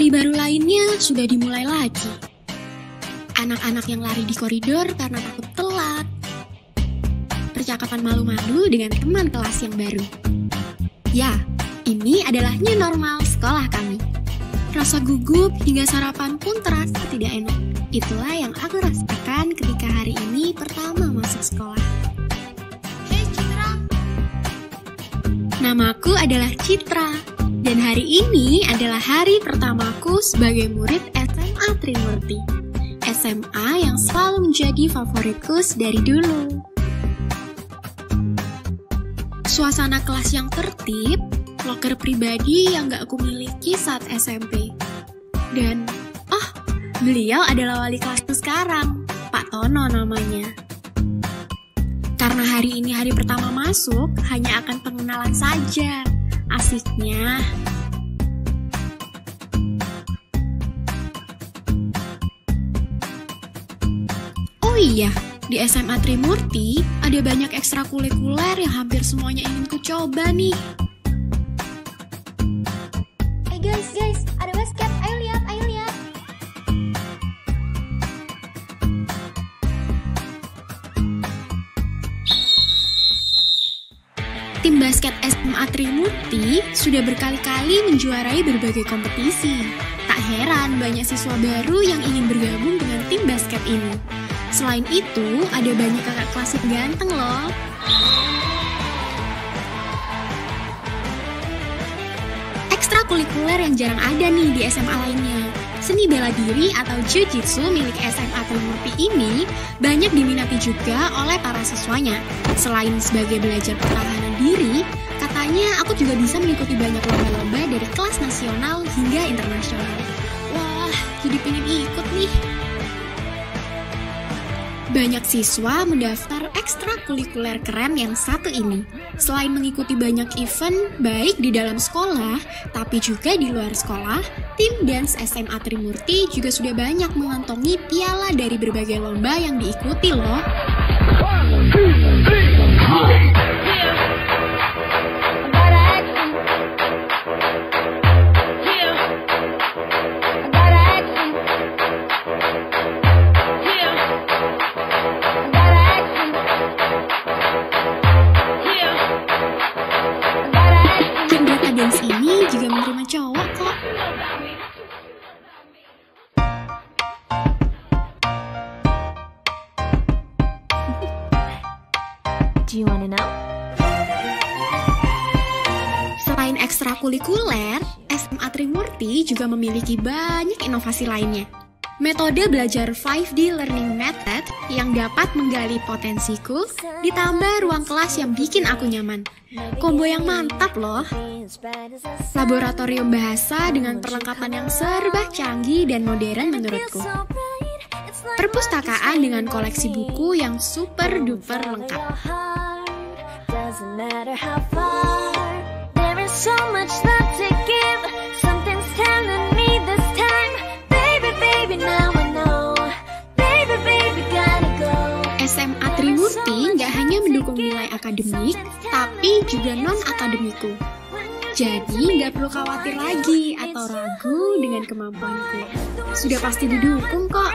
Hari baru lainnya sudah dimulai lagi. Anak-anak yang lari di koridor karena takut telat. Percakapan malu-malu dengan teman kelas yang baru. Ya, ini adalah new normal sekolah kami. Rasa gugup hingga sarapan pun terasa tidak enak. Itulah yang aku rasakan ketika hari ini pertama masuk sekolah. Hey Citra. Namaku adalah Citra. Dan hari ini adalah hari pertamaku sebagai murid SMA Trimurti. SMA yang selalu menjadi favoritku dari dulu. Suasana kelas yang tertib, locker pribadi yang gak aku miliki saat SMP. Dan, oh, beliau adalah wali kelasku sekarang, Pak Tono namanya. Karena hari ini hari pertama masuk, hanya akan pengenalan saja asiknya Oh iya, di SMA Trimurti ada banyak ekstrakurikuler yang hampir semuanya ingin ku coba nih. Hey guys, guys, ada basket, ayo tim basket SMA Trimurti sudah berkali-kali menjuarai berbagai kompetisi. Tak heran banyak siswa baru yang ingin bergabung dengan tim basket ini. Selain itu, ada banyak kakak klasik ganteng loh. Ekstrakurikuler yang jarang ada nih di SMA lainnya. Seni bela diri atau jiu-jitsu milik SMA Trimurti ini banyak diminati juga oleh para siswanya. Selain sebagai belajar pertahanan diri, katanya aku juga bisa mengikuti banyak lomba-lomba dari kelas nasional hingga internasional. Wah, jadi pengen ikut nih. Banyak siswa mendaftar ekstrakurikuler keren yang satu ini. Selain mengikuti banyak event baik di dalam sekolah, tapi juga di luar sekolah, tim dance SMA Trimurti juga sudah banyak mengantongi piala dari berbagai lomba yang diikuti loh. ekstrakurikuler, SMA Trimurti juga memiliki banyak inovasi lainnya. Metode belajar 5D Learning Method yang dapat menggali potensiku, ditambah ruang kelas yang bikin aku nyaman. Combo yang mantap loh. Laboratorium bahasa dengan perlengkapan yang serba canggih dan modern menurutku. Perpustakaan dengan koleksi buku yang super duper lengkap. doesn't matter how far so much love SMA Trimurti nggak hanya mendukung nilai akademik, tapi juga non akademiku. Jadi nggak perlu khawatir lagi atau ragu dengan kemampuanku. Sudah pasti didukung kok.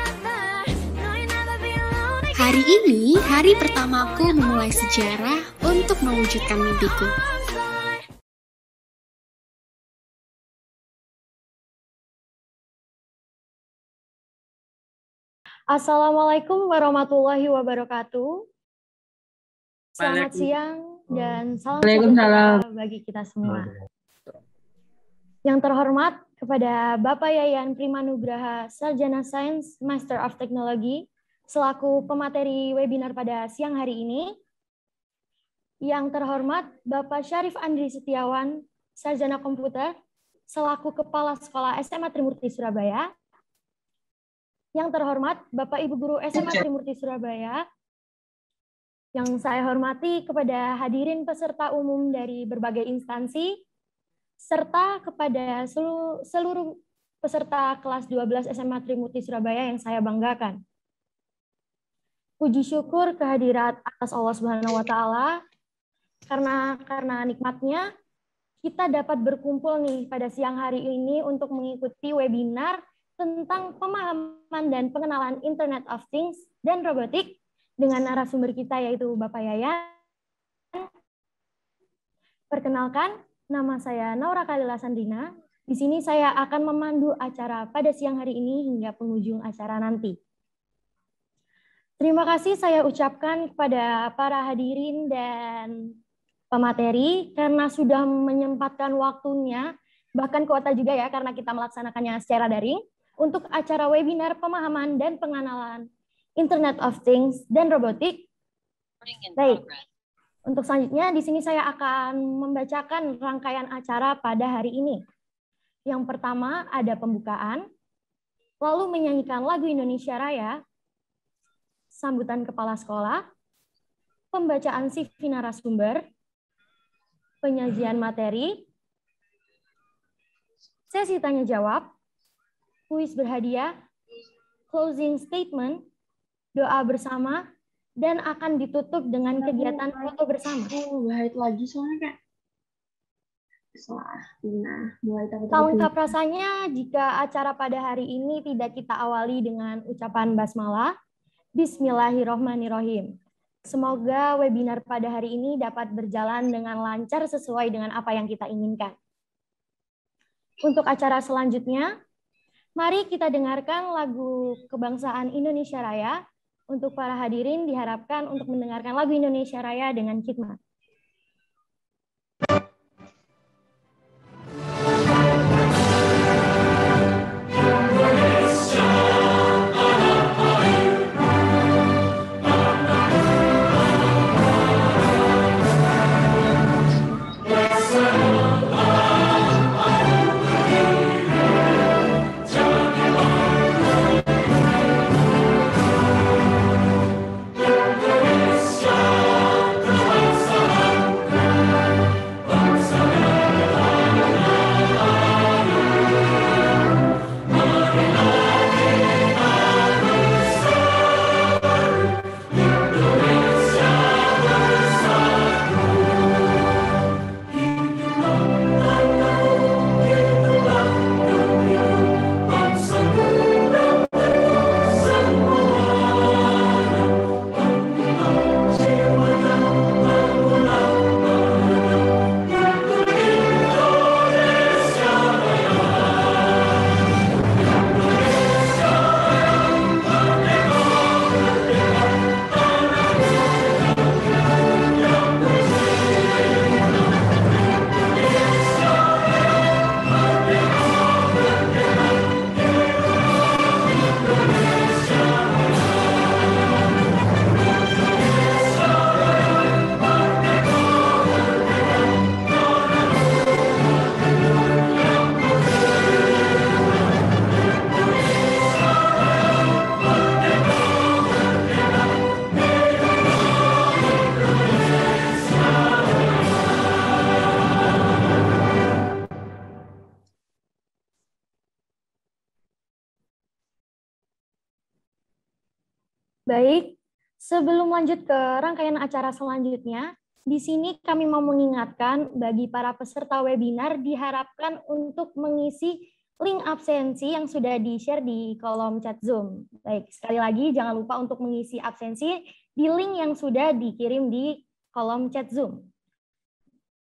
Hari ini, hari pertamaku memulai sejarah untuk mewujudkan mimpiku. Assalamualaikum warahmatullahi wabarakatuh. Selamat siang dan salam sejahtera bagi kita semua. Yang terhormat kepada Bapak Yayan Primanugraha Sarjana Sains Master of Technology selaku pemateri webinar pada siang hari ini. Yang terhormat Bapak Syarif Andri Setiawan Sarjana Komputer selaku Kepala Sekolah SMA Trimurti Surabaya yang terhormat Bapak Ibu Guru SMA iya. Trimurti Surabaya, yang saya hormati kepada hadirin peserta umum dari berbagai instansi, serta kepada seluruh, peserta kelas 12 SMA Trimurti Surabaya yang saya banggakan. Puji syukur kehadirat atas Allah Subhanahu wa taala karena karena nikmatnya kita dapat berkumpul nih pada siang hari ini untuk mengikuti webinar tentang pemahaman dan pengenalan Internet of Things dan robotik dengan narasumber kita yaitu Bapak Yayan. Perkenalkan, nama saya Naura Kalila Sandrina. Di sini saya akan memandu acara pada siang hari ini hingga penghujung acara nanti. Terima kasih saya ucapkan kepada para hadirin dan pemateri karena sudah menyempatkan waktunya, bahkan kuota juga ya karena kita melaksanakannya secara daring untuk acara webinar pemahaman dan pengenalan Internet of Things dan robotik. Baik. Untuk selanjutnya di sini saya akan membacakan rangkaian acara pada hari ini. Yang pertama ada pembukaan, lalu menyanyikan lagu Indonesia Raya, sambutan kepala sekolah, pembacaan CV sumber, penyajian materi, sesi tanya jawab, kuis berhadiah, closing statement, doa bersama, dan akan ditutup dengan kegiatan foto bersama. Oh, lagi soalnya Kak. Nah, mulai tak rasanya jika acara pada hari ini tidak kita awali dengan ucapan basmalah. Bismillahirrohmanirrohim. Semoga webinar pada hari ini dapat berjalan dengan lancar sesuai dengan apa yang kita inginkan. Untuk acara selanjutnya, Mari kita dengarkan lagu kebangsaan Indonesia Raya. Untuk para hadirin diharapkan untuk mendengarkan lagu Indonesia Raya dengan khidmat. lanjut ke rangkaian acara selanjutnya. Di sini kami mau mengingatkan bagi para peserta webinar diharapkan untuk mengisi link absensi yang sudah di-share di kolom chat Zoom. Baik, sekali lagi jangan lupa untuk mengisi absensi di link yang sudah dikirim di kolom chat Zoom.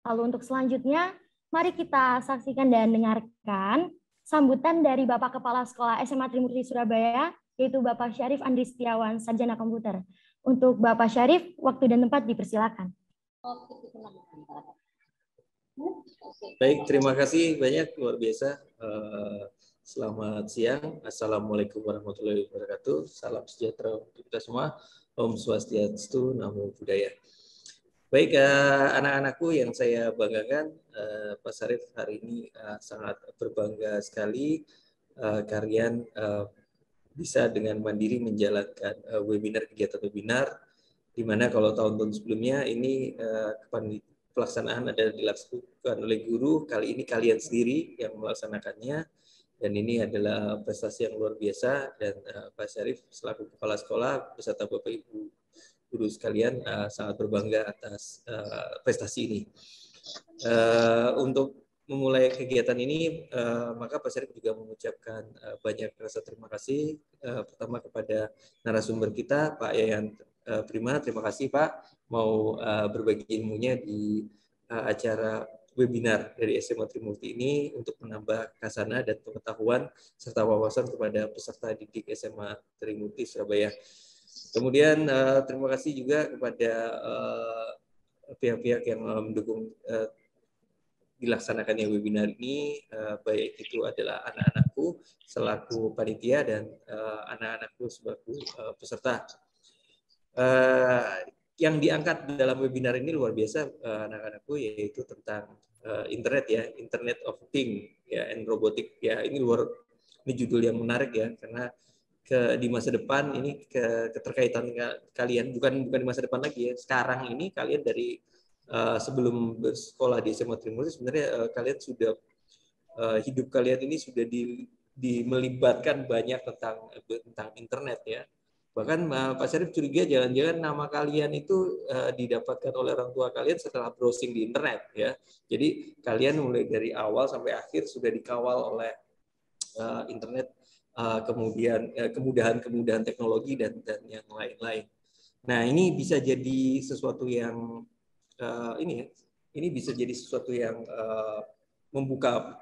Lalu untuk selanjutnya, mari kita saksikan dan dengarkan sambutan dari Bapak Kepala Sekolah SMA Trimurti Surabaya, yaitu Bapak Syarif Andri Setiawan, Sarjana Komputer. Untuk Bapak Syarif, waktu dan tempat dipersilakan. Baik, terima kasih banyak luar biasa. Eh, selamat siang. Assalamualaikum warahmatullahi wabarakatuh. Salam sejahtera untuk kita semua. Om Swastiastu, Namo Buddhaya. Baik, eh, anak-anakku yang saya banggakan, eh, Pak Syarif hari ini sangat berbangga sekali eh, kalian bisa dengan mandiri menjalankan uh, webinar kegiatan webinar di mana kalau tahun-tahun sebelumnya ini uh, pelaksanaan ada dilakukan oleh guru kali ini kalian sendiri yang melaksanakannya dan ini adalah prestasi yang luar biasa dan uh, Pak Syarif selaku kepala sekolah beserta Bapak Ibu guru sekalian uh, sangat berbangga atas uh, prestasi ini. Uh, untuk memulai kegiatan ini, uh, maka Pak Syarif juga mengucapkan uh, banyak rasa terima kasih uh, pertama kepada narasumber kita Pak Yayan Prima. Terima kasih Pak mau uh, berbagi ilmunya di uh, acara webinar dari SMA Trimurti ini untuk menambah kasana dan pengetahuan serta wawasan kepada peserta didik SMA Trimurti Surabaya. Kemudian terima kasih juga kepada pihak-pihak yang mendukung dilaksanakannya webinar ini eh, baik itu adalah anak-anakku selaku panitia dan eh, anak-anakku sebagai eh, peserta. yang diangkat dalam webinar ini luar biasa anak-anakku yaitu tentang internet ya, Internet of Thing ya, and robotik ya. Ini luar ini judul yang menarik ya karena ke di masa depan ini ke keterkaitan kalian bukan bukan di masa depan lagi ya sekarang ini kalian dari Eh, sebelum bersekolah di SMA Trimurti sebenarnya eh, kalian sudah eh, hidup kalian ini sudah di, di melibatkan banyak tentang tentang internet ya. Bahkan Pak Syarif curiga jangan-jangan nama kalian itu didapatkan oleh orang tua kalian setelah browsing di internet ya. Jadi kalian mulai dari awal sampai akhir sudah dikawal oleh internet kemudian kemudahan-kemudahan teknologi dan dan yang lain-lain. Nah, ini bisa jadi sesuatu yang uh, ini ya, ini bisa jadi sesuatu yang uh, membuka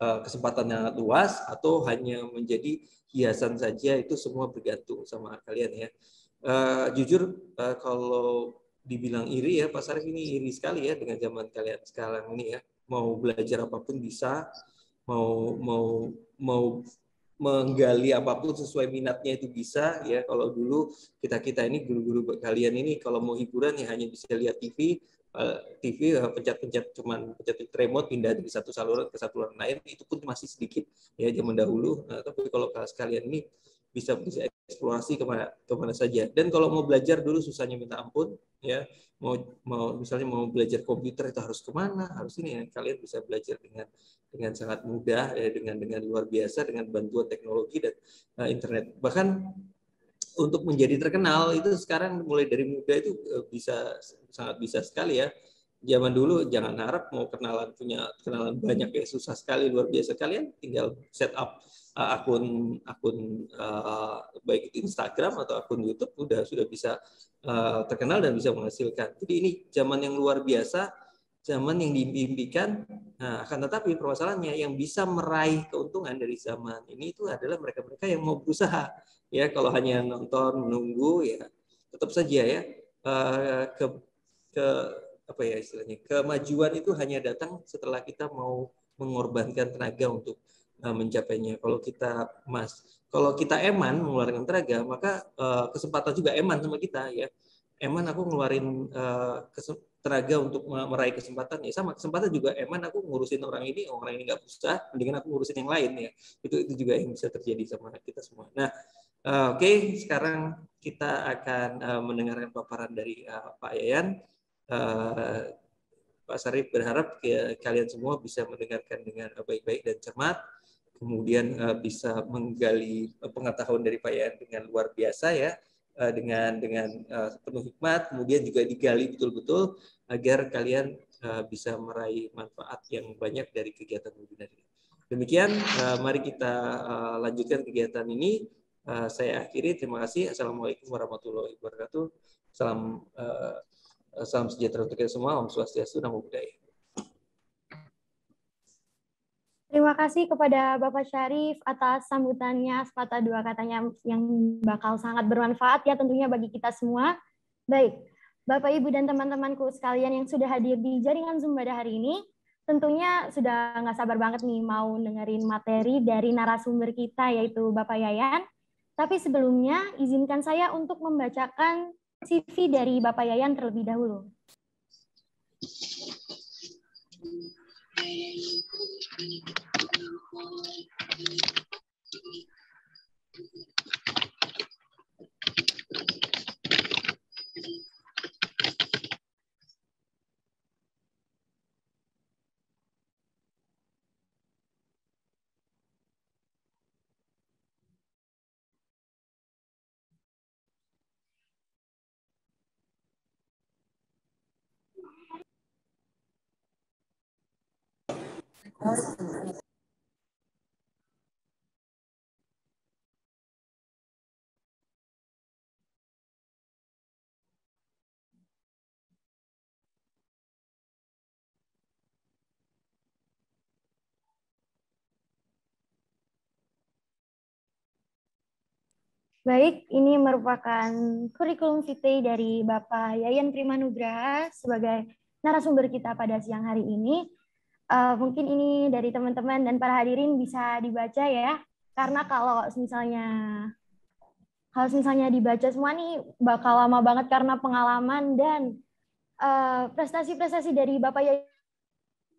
uh, eh, kesempatan yang luas atau hanya menjadi hiasan saja itu semua bergantung sama kalian ya. Uh, jujur uh, kalau dibilang iri ya pasar ini iri sekali ya dengan zaman kalian sekarang ini ya mau belajar apapun bisa mau mau mau menggali apapun sesuai minatnya itu bisa ya kalau dulu kita kita ini guru-guru kalian ini kalau mau hiburan ya hanya bisa lihat TV Eh, TV eh, pencet-pencet cuman pencet remote pindah dari satu saluran ke saluran lain itu pun masih sedikit ya zaman dahulu. Nah, tapi kalau sekalian ini bisa bisa eksplorasi kemana kemana saja. Dan kalau mau belajar dulu susahnya minta ampun ya mau mau misalnya mau belajar komputer itu harus kemana harus ini ya. kalian bisa belajar dengan dengan sangat mudah ya dengan dengan luar biasa dengan bantuan teknologi dan uh, internet bahkan untuk menjadi terkenal itu sekarang mulai dari muda itu bisa sangat bisa sekali ya. Zaman dulu jangan harap mau kenalan punya kenalan banyak ya susah sekali luar biasa kalian ya. tinggal set up uh, akun akun uh, baik itu Instagram atau akun YouTube udah sudah bisa uh, terkenal dan bisa menghasilkan. Jadi ini zaman yang luar biasa, zaman yang diimpikan. Nah, akan tetapi permasalahannya yang bisa meraih keuntungan dari zaman ini itu adalah mereka-mereka yang mau berusaha. Ya, kalau hanya nonton, menunggu ya tetap saja ya uh, ke ke apa ya istilahnya kemajuan itu hanya datang setelah kita mau mengorbankan tenaga untuk uh, mencapainya. Kalau kita mas, kalau kita eman mengeluarkan tenaga, maka uh, kesempatan juga eman sama kita ya. Eman aku ngeluarin uh, tenaga untuk meraih kesempatan ya sama kesempatan juga eman aku ngurusin orang ini orang ini nggak usah mendingan aku ngurusin yang lain ya itu itu juga yang bisa terjadi sama kita semua nah uh, oke okay, sekarang kita akan uh, mendengarkan paparan dari uh, Pak Yayan Uh, Pak Sarif berharap ya, kalian semua bisa mendengarkan dengan baik-baik dan cermat, kemudian uh, bisa menggali eh, pengetahuan dari Pak Yan dengan luar biasa ya, uh, dengan dengan uh, penuh hikmat, kemudian juga digali betul-betul agar kalian uh, bisa meraih manfaat yang banyak dari kegiatan webinar ini. Demikian, uh, mari kita uh, lanjutkan kegiatan ini. Uh, saya akhiri, terima kasih. Assalamualaikum warahmatullahi wabarakatuh. Salam. Uh, Eh, salam sejahtera untuk kita semua. Om Swastiastu, Namo Buddhaya. Terima kasih kepada Bapak Syarif atas sambutannya, sepatah dua katanya yang bakal sangat bermanfaat ya tentunya bagi kita semua. Baik, Bapak, Ibu, dan teman-temanku sekalian yang sudah hadir di jaringan Zoom pada hari ini, tentunya sudah nggak sabar banget nih mau dengerin materi dari narasumber kita yaitu Bapak Yayan. Tapi sebelumnya, izinkan saya untuk membacakan CV dari Bapak Yayan terlebih dahulu. Thank you. Baik, ini merupakan kurikulum vitae dari Bapak Yayan Primanugraha sebagai narasumber kita pada siang hari ini uh, mungkin ini dari teman-teman dan para hadirin bisa dibaca ya. Karena kalau misalnya kalau misalnya dibaca semua nih bakal lama banget karena pengalaman dan eh, prestasi-prestasi uh, dari Bapak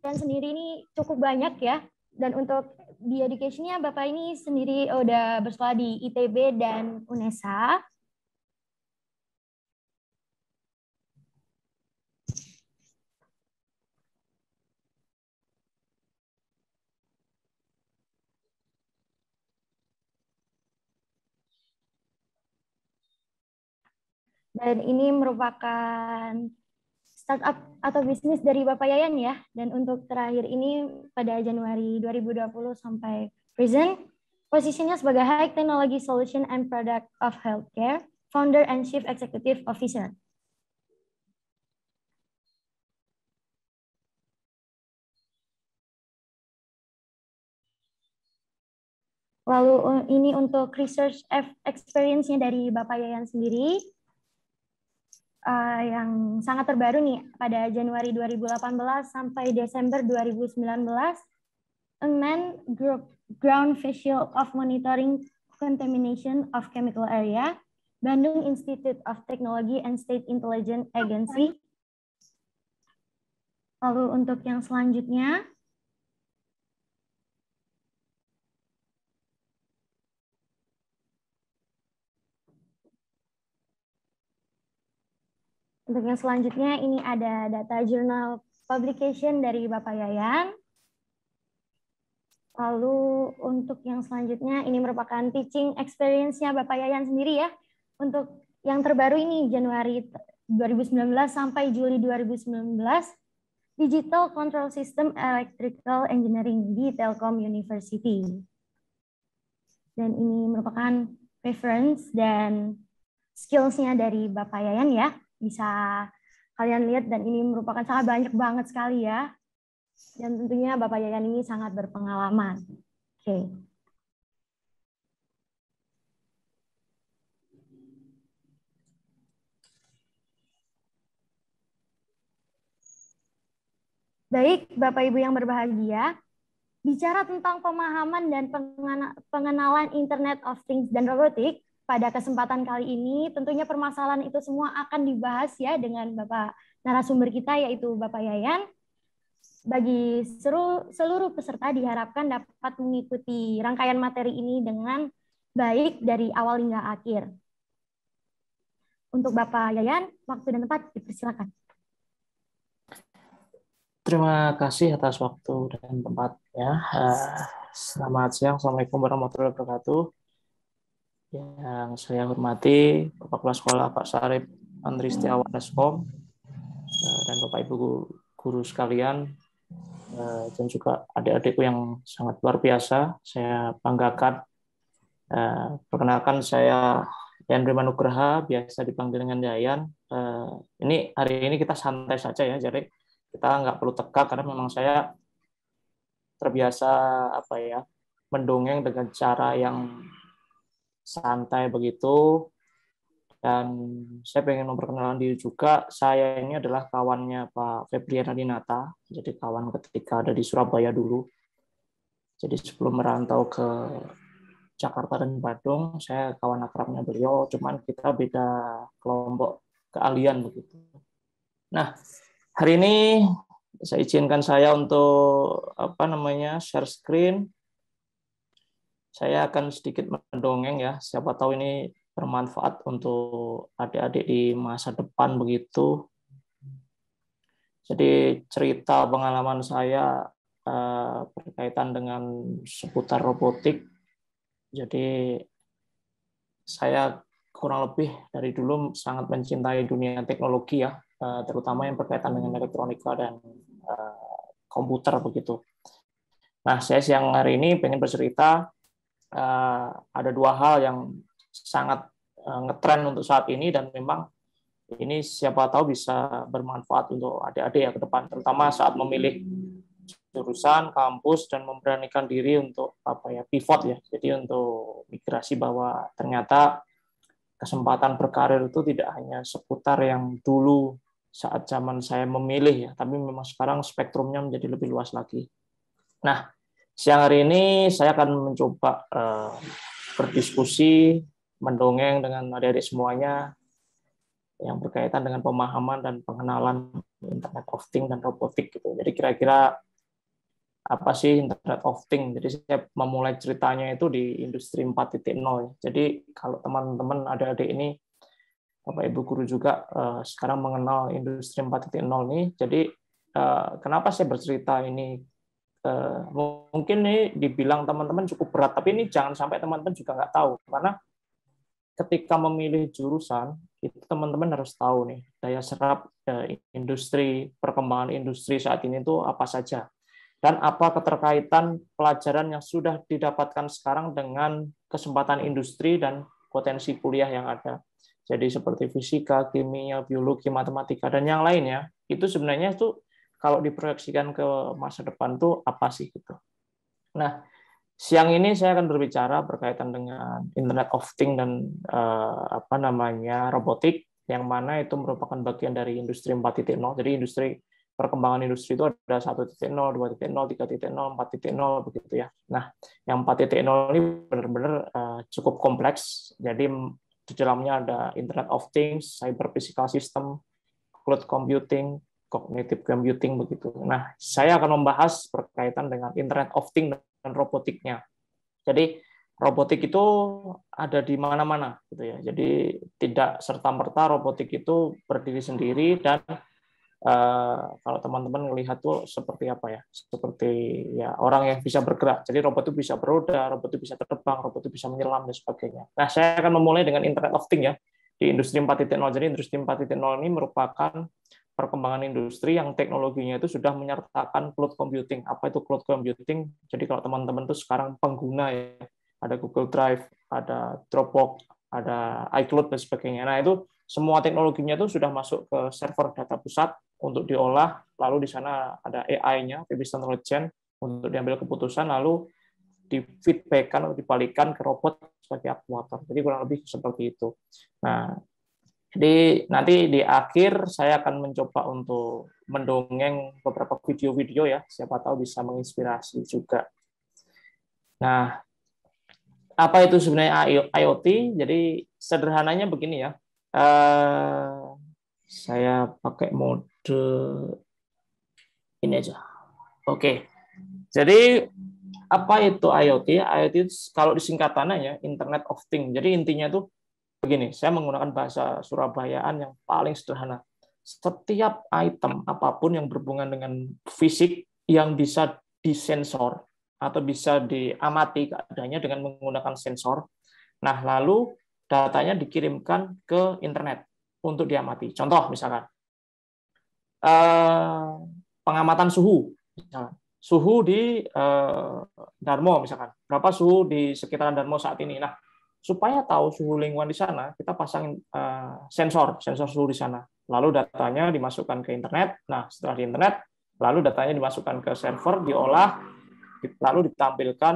dan sendiri ini cukup banyak ya. Dan untuk di education-nya Bapak ini sendiri udah bersekolah di ITB dan UNESA. Dan ini merupakan startup atau bisnis dari Bapak Yayan ya. Dan untuk terakhir ini pada Januari 2020 sampai present, posisinya sebagai High Technology Solution and Product of Healthcare, Founder and Chief Executive Officer. Lalu uh, ini untuk research experience-nya dari Bapak Yayan sendiri uh, yang sangat terbaru nih pada Januari 2018 sampai Desember 2019 group ground visual of monitoring contamination of chemical area Bandung Institute of Technology and State Intelligence Agency. Lalu untuk yang selanjutnya Untuk yang selanjutnya ini ada data jurnal publication dari Bapak Yayan. Lalu untuk yang selanjutnya ini merupakan teaching experience-nya Bapak Yayan sendiri ya. Untuk yang terbaru ini Januari 2019 sampai Juli 2019 Digital Control System Electrical Engineering di Telkom University. Dan ini merupakan reference dan skills-nya dari Bapak Yayan ya bisa kalian lihat dan ini merupakan sangat banyak banget sekali ya. Dan tentunya Bapak Yayan ini sangat berpengalaman. Oke. Okay. Baik, Bapak Ibu yang berbahagia, bicara tentang pemahaman dan pengenalan Internet of Things dan robotik, pada kesempatan kali ini tentunya permasalahan itu semua akan dibahas ya dengan Bapak narasumber kita yaitu Bapak Yayan. Bagi seluruh, seluruh peserta diharapkan dapat mengikuti rangkaian materi ini dengan baik dari awal hingga akhir. Untuk Bapak Yayan, waktu dan tempat dipersilakan. Terima kasih atas waktu dan tempatnya. Eh, selamat siang. Assalamualaikum warahmatullahi wabarakatuh yang saya hormati Bapak Kepala Sekolah Pak Sarip Andri Setiawan Reskom eh, dan Bapak Ibu guru sekalian eh, dan juga adik-adikku yang sangat luar biasa saya banggakan eh, perkenalkan saya Yan Manugraha, biasa dipanggil dengan Yayan ini hari ini kita santai saja ya jadi kita nggak perlu tegak karena memang saya terbiasa apa ya mendongeng dengan cara yang santai begitu dan saya pengen memperkenalkan diri juga saya ini adalah kawannya Pak Febrian Adinata jadi kawan ketika ada di Surabaya dulu jadi sebelum merantau ke Jakarta dan Bandung saya kawan akrabnya beliau cuman kita beda kelompok keahlian begitu nah hari ini saya izinkan saya untuk apa namanya share screen saya akan sedikit mendongeng ya. Siapa tahu ini bermanfaat untuk adik-adik di masa depan begitu. Jadi cerita pengalaman saya eh, berkaitan dengan seputar robotik. Jadi saya kurang lebih dari dulu sangat mencintai dunia teknologi ya, eh, terutama yang berkaitan dengan elektronika dan eh, komputer begitu. Nah, saya siang hari ini pengen bercerita uh, ada dua hal yang sangat uh, ngetren untuk saat ini dan memang ini siapa tahu bisa bermanfaat untuk adik-adik ya ke depan terutama saat memilih jurusan kampus dan memberanikan diri untuk apa ya pivot ya jadi untuk migrasi bahwa ternyata kesempatan berkarir itu tidak hanya seputar yang dulu saat zaman saya memilih ya tapi memang sekarang spektrumnya menjadi lebih luas lagi nah Siang hari ini saya akan mencoba uh, berdiskusi, mendongeng dengan adik-adik semuanya yang berkaitan dengan pemahaman dan pengenalan Internet of thing dan robotik gitu. Jadi kira-kira apa sih Internet of thing? Jadi saya memulai ceritanya itu di industri 4.0. Jadi kalau teman-teman adik-adik ini Bapak Ibu guru juga uh, sekarang mengenal industri 4.0 ini. Jadi uh, kenapa saya bercerita ini Eh, mungkin nih dibilang teman-teman cukup berat, tapi ini jangan sampai teman-teman juga nggak tahu, karena ketika memilih jurusan itu teman-teman harus tahu nih daya serap eh, industri perkembangan industri saat ini itu apa saja dan apa keterkaitan pelajaran yang sudah didapatkan sekarang dengan kesempatan industri dan potensi kuliah yang ada. Jadi seperti fisika, kimia, biologi, matematika dan yang lainnya itu sebenarnya itu kalau diproyeksikan ke masa depan tuh apa sih gitu. Nah, siang ini saya akan berbicara berkaitan dengan Internet of Things dan eh, apa namanya robotik yang mana itu merupakan bagian dari industri 4.0. Jadi industri perkembangan industri itu ada 1.0, 2.0, 3.0, 4.0 begitu ya. Nah, yang 4.0 ini benar-benar uh, cukup kompleks. Jadi di dalamnya ada Internet of Things, cyber physical system, cloud computing, cognitive computing begitu. Nah, saya akan membahas berkaitan dengan Internet of Things dan robotiknya. Jadi robotik itu ada di mana-mana gitu ya. Jadi tidak serta merta robotik itu berdiri sendiri dan uh, kalau teman-teman melihat tuh seperti apa ya? Seperti ya orang yang bisa bergerak. Jadi robot itu bisa beroda, robot itu bisa terbang, robot itu bisa menyelam dan sebagainya. Nah, saya akan memulai dengan Internet of Things ya di industri 4.0. Jadi industri 4.0 ini merupakan perkembangan industri yang teknologinya itu sudah menyertakan cloud computing. Apa itu cloud computing? Jadi kalau teman-teman itu sekarang pengguna ya, ada Google Drive, ada Dropbox, ada iCloud dan sebagainya. Nah, itu semua teknologinya itu sudah masuk ke server data pusat untuk diolah, lalu di sana ada AI-nya, artificial intelligence untuk diambil keputusan lalu difeedbackkan atau dibalikan ke robot sebagai aktuator. Jadi kurang lebih seperti itu. Nah, jadi nanti di akhir saya akan mencoba untuk mendongeng beberapa video-video ya, siapa tahu bisa menginspirasi juga. Nah, apa itu sebenarnya IoT? Jadi sederhananya begini ya. Uh, saya pakai mode ini aja. Oke. Okay. Jadi apa itu IoT? IoT kalau disingkatannya ya Internet of Things. Jadi intinya itu begini, saya menggunakan bahasa Surabayaan yang paling sederhana. Setiap item apapun yang berhubungan dengan fisik yang bisa disensor atau bisa diamati keadaannya dengan menggunakan sensor. Nah, lalu datanya dikirimkan ke internet untuk diamati. Contoh misalkan eh, pengamatan suhu, misalkan suhu di eh, Darmo misalkan berapa suhu di sekitaran Darmo saat ini. Nah, supaya tahu suhu lingkungan di sana, kita pasang uh, eh, sensor, sensor suhu di sana. Lalu datanya dimasukkan ke internet. Nah, setelah di internet, lalu datanya dimasukkan ke server, diolah, lalu ditampilkan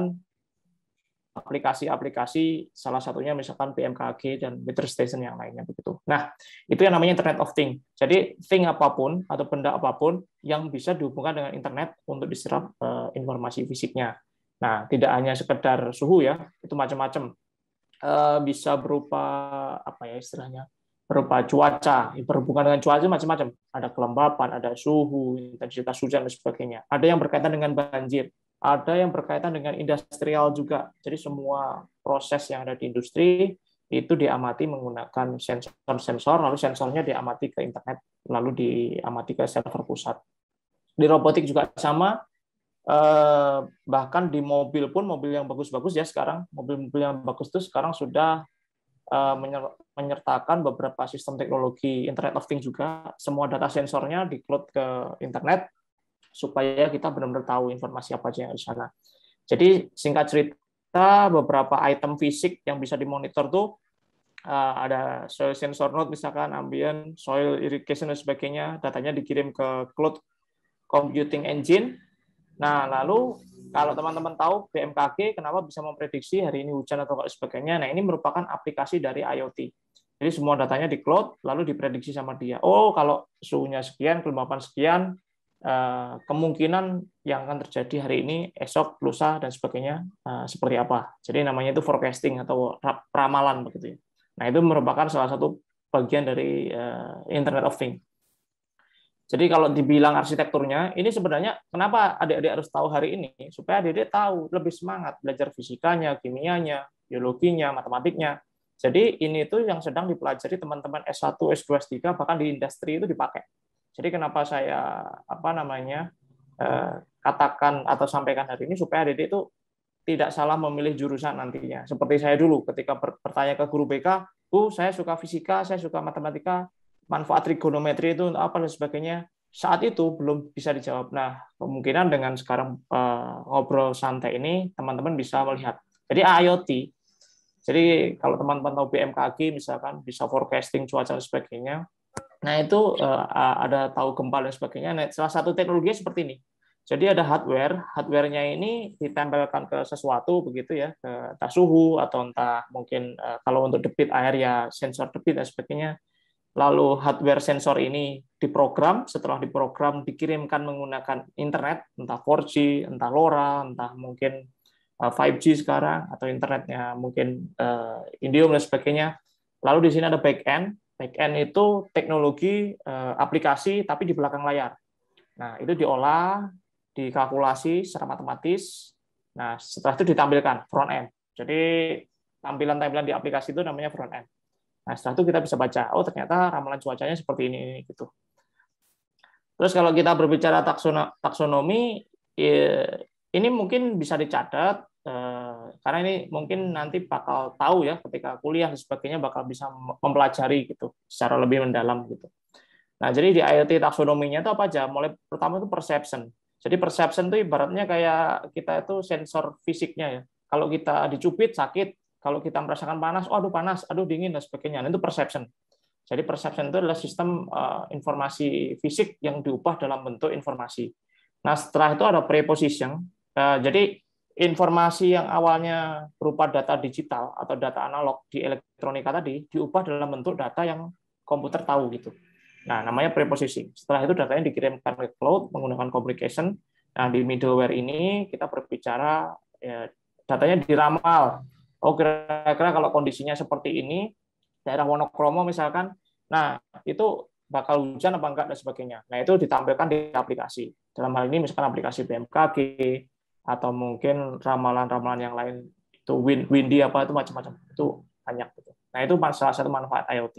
aplikasi-aplikasi salah satunya misalkan BMKG dan meter Station yang lainnya begitu. Nah, itu yang namanya Internet of Thing. Jadi thing apapun atau benda apapun yang bisa dihubungkan dengan internet untuk diserap uh, informasi fisiknya. Nah, tidak hanya sekedar suhu ya, itu macam-macam Eh, bisa berupa apa ya istilahnya berupa cuaca berhubungan dengan cuaca macam-macam ada kelembapan ada suhu intensitas hujan dan sebagainya ada yang berkaitan dengan banjir ada yang berkaitan dengan industrial juga jadi semua proses yang ada di industri itu diamati menggunakan sensor-sensor lalu sensornya diamati ke internet lalu diamati ke server pusat di robotik juga sama Eh, bahkan di mobil pun mobil yang bagus-bagus ya sekarang mobil-mobil yang bagus itu sekarang sudah eh, menyertakan beberapa sistem teknologi Internet of Things juga semua data sensornya di cloud ke internet supaya kita benar-benar tahu informasi apa aja yang ada di sana. Jadi singkat cerita beberapa item fisik yang bisa dimonitor tuh eh, ada soil sensor node misalkan ambient, soil irrigation dan sebagainya, datanya dikirim ke cloud computing engine Nah, lalu kalau teman-teman tahu BMKG kenapa bisa memprediksi hari ini hujan atau sebagainya. Nah, ini merupakan aplikasi dari IoT. Jadi semua datanya di cloud lalu diprediksi sama dia. Oh, kalau suhunya sekian, kelembapan sekian, eh, kemungkinan yang akan terjadi hari ini, esok, lusa dan sebagainya eh, seperti apa. Jadi namanya itu forecasting atau ramalan begitu ya. Nah, itu merupakan salah satu bagian dari eh, Internet of Things. Jadi kalau dibilang arsitekturnya, ini sebenarnya kenapa adik-adik harus tahu hari ini? Supaya adik-adik tahu, lebih semangat belajar fisikanya, kimianya, biologinya, matematiknya. Jadi ini itu yang sedang dipelajari teman-teman S1, S2, S3, bahkan di industri itu dipakai. Jadi kenapa saya apa namanya eh, katakan atau sampaikan hari ini supaya adik-adik itu tidak salah memilih jurusan nantinya. Seperti saya dulu ketika bertanya ke guru BK, Bu, saya suka fisika, saya suka matematika, manfaat trigonometri itu untuk apa dan sebagainya saat itu belum bisa dijawab. Nah, kemungkinan dengan sekarang uh, ngobrol santai ini teman-teman bisa melihat. Jadi IoT, jadi kalau teman-teman tahu BMKG misalkan bisa forecasting cuaca dan sebagainya, nah itu uh, ada tahu gempa dan sebagainya. Nah, salah satu teknologi seperti ini. Jadi ada hardware, hardwarenya ini ditempelkan ke sesuatu begitu ya, ke entah suhu atau entah mungkin uh, kalau untuk debit air ya sensor debit dan sebagainya lalu hardware sensor ini diprogram, setelah diprogram dikirimkan menggunakan internet, entah 4G, entah LoRa, entah mungkin 5G eh, sekarang atau internetnya mungkin uh, eh, Indium dan sebagainya. Lalu di sini ada back end. Back end itu teknologi uh, aplikasi tapi di belakang layar. Nah, itu diolah, dikalkulasi secara matematis. Nah, setelah itu ditampilkan front end. Jadi tampilan-tampilan di aplikasi itu namanya front end. Nah, setelah itu kita bisa baca, oh ternyata ramalan cuacanya seperti ini, ini gitu. Terus kalau kita berbicara taksonomi, ya, ini mungkin bisa dicatat eh, karena ini mungkin nanti bakal tahu ya ketika kuliah dan sebagainya bakal bisa mempelajari gitu secara lebih mendalam gitu. Nah, jadi di IoT taksonominya itu apa aja? Mulai pertama itu perception. Jadi perception itu ibaratnya kayak kita itu sensor fisiknya ya. Kalau kita dicubit sakit, kalau kita merasakan panas, oh, aduh panas, aduh dingin dan sebagainya. Nah, itu perception. Jadi perception itu adalah sistem eh, informasi fisik yang diubah dalam bentuk informasi. Nah, setelah itu ada preposition. Eh, jadi informasi yang awalnya berupa data digital atau data analog di elektronika tadi diubah dalam bentuk data yang komputer tahu gitu. Nah, namanya prepositioning. Setelah itu datanya dikirimkan ke cloud menggunakan communication. Nah, di middleware ini kita berbicara ya, datanya diramal oh kira-kira kalau kondisinya seperti ini daerah Wonokromo misalkan nah itu bakal hujan apa enggak dan sebagainya nah itu ditampilkan di aplikasi dalam hal ini misalkan aplikasi BMKG atau mungkin ramalan-ramalan yang lain itu wind windy apa itu macam-macam itu banyak gitu. nah itu salah satu manfaat IoT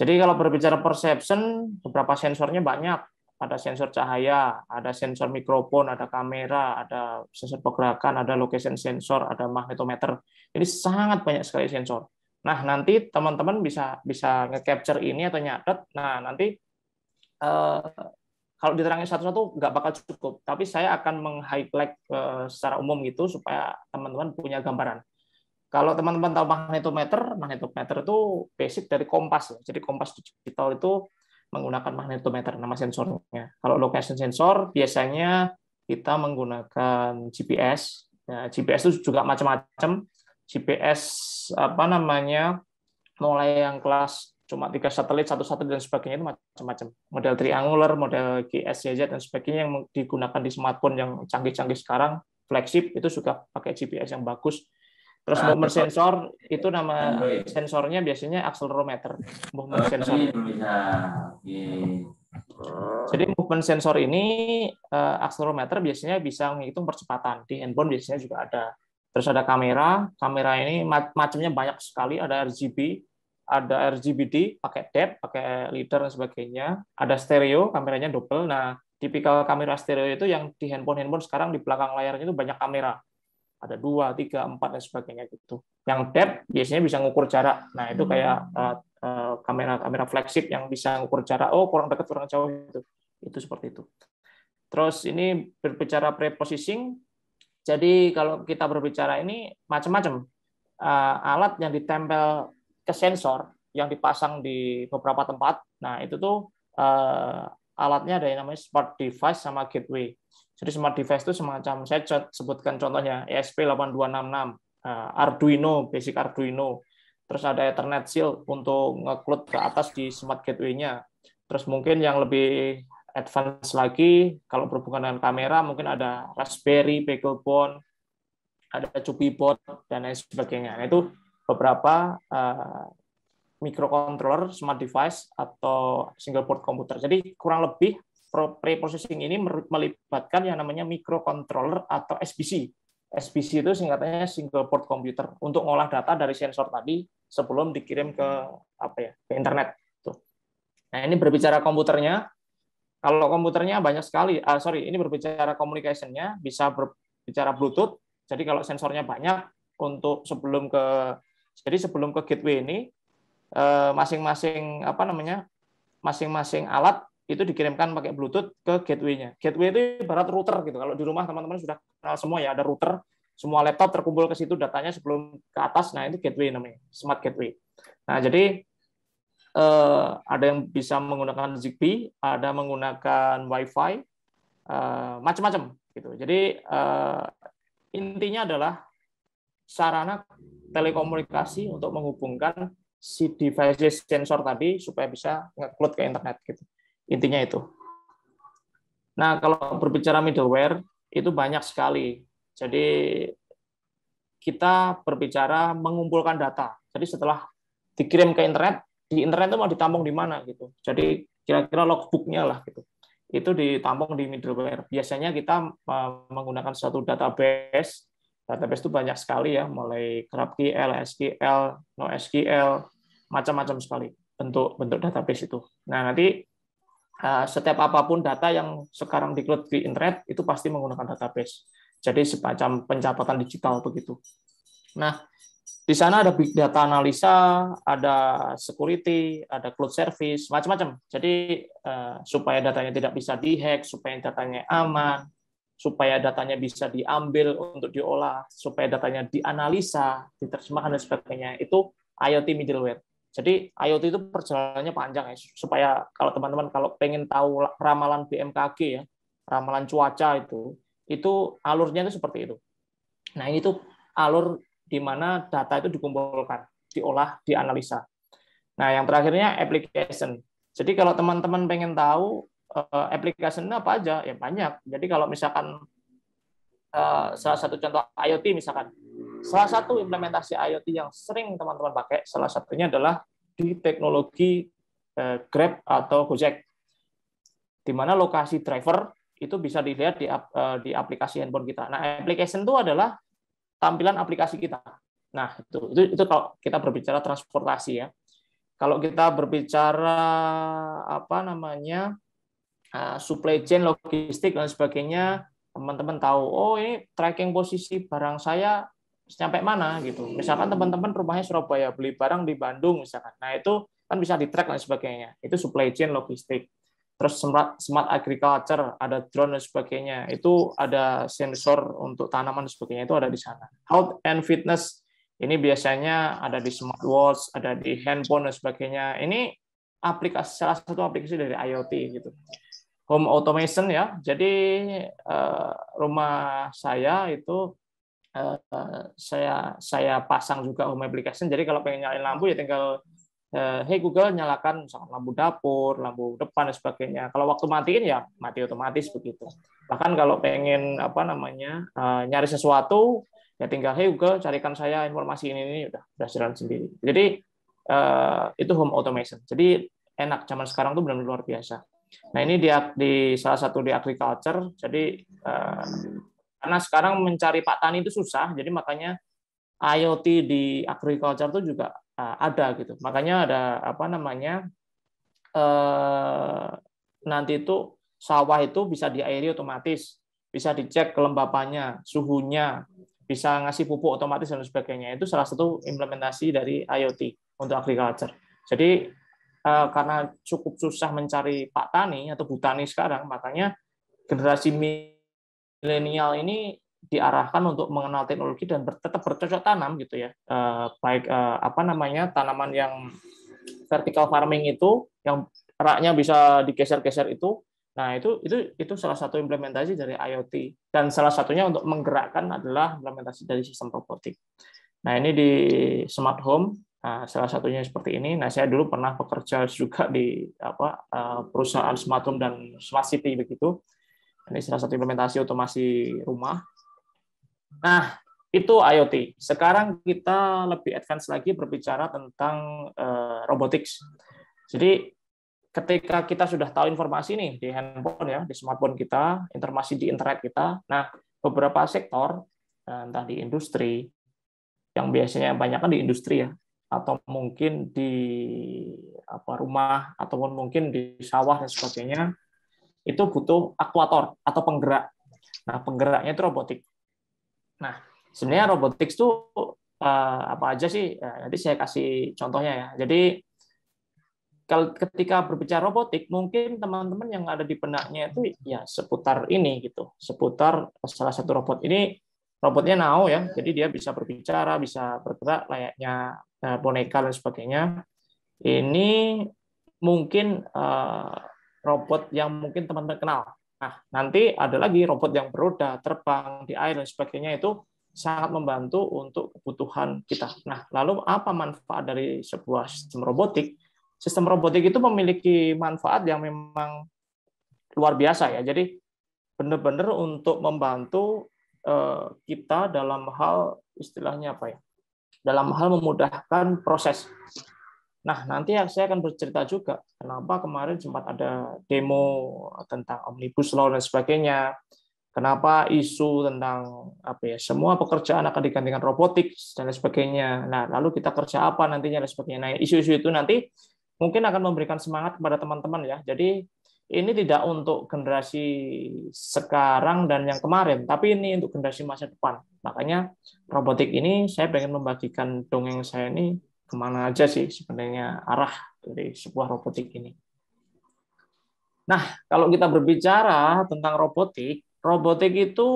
jadi kalau berbicara perception beberapa sensornya banyak ada sensor cahaya, ada sensor mikrofon, ada kamera, ada sensor pergerakan, ada location sensor, ada magnetometer. Jadi sangat banyak sekali sensor. Nah, nanti teman-teman bisa bisa nge-capture ini atau nyatet. Nah, nanti eh, kalau diterangin satu-satu nggak bakal cukup, tapi saya akan meng-highlight eh, secara umum gitu supaya teman-teman punya gambaran. Kalau teman-teman tahu magnetometer, magnetometer itu basic dari kompas. Jadi kompas digital itu menggunakan magnetometer nama sensornya. Kalau location sensor biasanya kita menggunakan GPS. Ya, GPS itu juga macam-macam. GPS apa namanya? mulai yang kelas cuma tiga satelit, satu satelit dan sebagainya itu macam-macam. Model triangular, model GSCZ dan sebagainya yang digunakan di smartphone yang canggih-canggih sekarang, flagship itu juga pakai GPS yang bagus Terus ah, movement sensor itu nama kan ya. sensornya biasanya accelerometer, movement oh, sensor. ini, ya. oh. Jadi movement sensor ini uh, accelerometer biasanya bisa menghitung percepatan. Di handphone biasanya juga ada. Terus ada kamera, kamera ini macamnya banyak sekali, ada RGB, ada RGBD, pakai depth, pakai leader dan sebagainya. Ada stereo, kameranya double. Nah, tipikal kamera stereo itu yang di handphone-handphone sekarang di belakang layarnya itu banyak kamera ada dua, tiga, empat dan sebagainya gitu. Yang depth biasanya bisa ngukur jarak. Nah itu hmm. kayak uh, uh, kamera kamera flagship yang bisa ngukur jarak. Oh kurang dekat, kurang jauh gitu. Itu seperti itu. Terus ini berbicara prepositioning. Jadi kalau kita berbicara ini macam-macam uh, alat yang ditempel ke sensor yang dipasang di beberapa tempat. Nah itu tuh uh, alatnya ada yang namanya smart device sama gateway. Jadi smart device itu semacam saya sebutkan contohnya ESP8266, eh, Arduino, basic Arduino. Terus ada Ethernet shield untuk ngeklut ke atas di smart gateway-nya. Terus mungkin yang lebih advance lagi kalau berhubungan dengan kamera mungkin ada Raspberry, BeagleBone, ada Port dan lain sebagainya. Nah, itu beberapa uh, microcontroller smart device atau single board komputer. Jadi kurang lebih preprocessing ini melibatkan yang namanya microcontroller atau SBC. SBC itu singkatannya single port computer untuk mengolah data dari sensor tadi sebelum dikirim ke apa ya ke internet. Nah ini berbicara komputernya, kalau komputernya banyak sekali. Ah, sorry, ini berbicara communication bisa berbicara Bluetooth. Jadi kalau sensornya banyak untuk sebelum ke jadi sebelum ke gateway ini eh, masing-masing apa namanya masing-masing alat itu dikirimkan pakai Bluetooth ke gateway-nya. Gateway itu ibarat router gitu. Kalau di rumah teman-teman sudah kenal semua ya ada router, semua laptop terkumpul ke situ datanya sebelum ke atas. Nah, itu gateway namanya, smart gateway. Nah, jadi eh, ada yang bisa menggunakan Zigbee, ada menggunakan Wi-Fi, eh, macam-macam gitu. Jadi eh, intinya adalah sarana telekomunikasi untuk menghubungkan si device sensor tadi supaya bisa ngeklud ke internet gitu. Intinya itu. Nah, kalau berbicara middleware, itu banyak sekali. Jadi, kita berbicara mengumpulkan data. Jadi, setelah dikirim ke internet, di internet itu mau ditampung di mana gitu. Jadi, kira-kira logbooknya lah gitu. Itu ditampung di middleware. Biasanya kita menggunakan satu database. Database itu banyak sekali ya, mulai GraphQL, SQL, NoSQL, macam-macam sekali bentuk bentuk database itu. Nah, nanti Eh, setiap apapun data yang sekarang di-cloud di internet itu pasti menggunakan database. Jadi semacam pencatatan digital begitu. Nah, di sana ada big data analisa, ada security, ada cloud service, macam-macam. Jadi eh, supaya datanya tidak bisa dihack, supaya datanya aman, supaya datanya bisa diambil untuk diolah, supaya datanya dianalisa, diterjemahkan dan sebagainya, itu IoT middleware. Jadi IoT itu perjalanannya panjang ya, supaya kalau teman-teman kalau pengen tahu ramalan BMKG ya, ramalan cuaca itu, itu alurnya itu seperti itu. Nah ini tuh alur di mana data itu dikumpulkan, diolah, dianalisa. Nah yang terakhirnya application. Jadi kalau teman-teman pengen tahu eh, application apa aja, ya banyak. Jadi kalau misalkan eh, salah satu contoh IoT misalkan Salah satu implementasi IoT yang sering teman-teman pakai, salah satunya adalah di teknologi eh, Grab atau Gojek, di mana lokasi driver itu bisa dilihat di, eh, di aplikasi handphone kita. Nah, application itu adalah tampilan aplikasi kita. Nah, itu, itu, itu kalau kita berbicara transportasi ya. Kalau kita berbicara apa namanya eh, supply chain logistik dan sebagainya, teman-teman tahu, oh ini tracking posisi barang saya sampai mana gitu. Misalkan teman-teman rumahnya Surabaya, beli barang di Bandung misalkan. Nah, itu kan bisa di track dan sebagainya. Itu supply chain logistik. Terus smart, smart agriculture, ada drone dan sebagainya. Itu ada sensor untuk tanaman dan sebagainya itu ada di sana. Health and fitness ini biasanya ada di smartwatch, ada di handphone dan sebagainya. Ini aplikasi salah satu aplikasi dari IoT gitu. Home automation ya. Jadi eh, rumah saya itu Eh, saya saya pasang juga home application. Jadi kalau pengen nyalain lampu ya tinggal uh, hey Google nyalakan lampu dapur, lampu depan dan sebagainya. Kalau waktu matiin ya mati otomatis begitu. Bahkan kalau pengen apa namanya eh, nyari sesuatu ya tinggal hey Google carikan saya informasi ini ini udah berjalan sendiri. Jadi itu home automation. Jadi enak zaman sekarang tuh benar-benar luar biasa. Nah ini di, di salah satu di agriculture, jadi karena sekarang mencari Pak Tani itu susah, jadi makanya IoT di agriculture itu juga eh, ada gitu. Makanya ada apa namanya eh, nanti itu sawah itu bisa diairi otomatis, bisa dicek kelembapannya, suhunya, bisa ngasih pupuk otomatis dan sebagainya. Itu salah satu implementasi dari IoT untuk agriculture. Jadi eh, karena cukup susah mencari Pak Tani atau Bu Tani sekarang, makanya generasi milenial ini diarahkan untuk mengenal teknologi dan tetap bercocok tanam gitu ya. Eh, baik eh, apa namanya tanaman yang vertical farming itu yang raknya bisa digeser-geser itu. Nah, itu itu itu salah satu implementasi dari IoT dan salah satunya untuk menggerakkan adalah implementasi dari sistem robotik. Nah, ini di smart home Nah, salah satunya seperti ini. Nah, saya dulu pernah bekerja juga di apa eh, perusahaan smart home dan smart city begitu. Ini salah satu implementasi otomasi rumah. Nah, itu IoT. Sekarang kita lebih advance lagi berbicara tentang uh, robotics. Jadi ketika kita sudah tahu informasi nih di handphone ya, di smartphone kita, informasi di internet kita. Nah, beberapa sektor eh, entah di industri yang biasanya banyak kan di industri ya atau mungkin di apa rumah ataupun mungkin di sawah dan sebagainya itu butuh aktuator atau penggerak. Nah, penggeraknya itu robotik. Nah, sebenarnya robotik itu eh, apa aja sih? Nah, nanti saya kasih contohnya ya. Jadi kalau ketika berbicara robotik, mungkin teman-teman yang ada di benaknya itu ya seputar ini gitu, seputar salah satu robot ini robotnya nao ya, jadi dia bisa berbicara, bisa bergerak layaknya eh, boneka dan sebagainya. Ini mungkin eh, robot yang mungkin teman-teman kenal. Nah, nanti ada lagi robot yang beroda, terbang di air dan sebagainya itu sangat membantu untuk kebutuhan kita. Nah, lalu apa manfaat dari sebuah sistem robotik? Sistem robotik itu memiliki manfaat yang memang luar biasa ya. Jadi benar-benar untuk membantu eh, kita dalam hal istilahnya apa ya? Dalam hal memudahkan proses Nah, nanti ya saya akan bercerita juga kenapa kemarin sempat ada demo tentang omnibus law dan sebagainya. Kenapa isu tentang apa ya semua pekerjaan akan digantikan robotik dan sebagainya. Nah, lalu kita kerja apa nantinya dan sebagainya. Nah, isu-isu itu nanti mungkin akan memberikan semangat kepada teman-teman ya. Jadi ini tidak untuk generasi sekarang dan yang kemarin, tapi ini untuk generasi masa depan. Makanya robotik ini saya ingin membagikan dongeng saya ini kemana aja sih sebenarnya arah dari sebuah robotik ini. Nah, kalau kita berbicara tentang robotik, robotik itu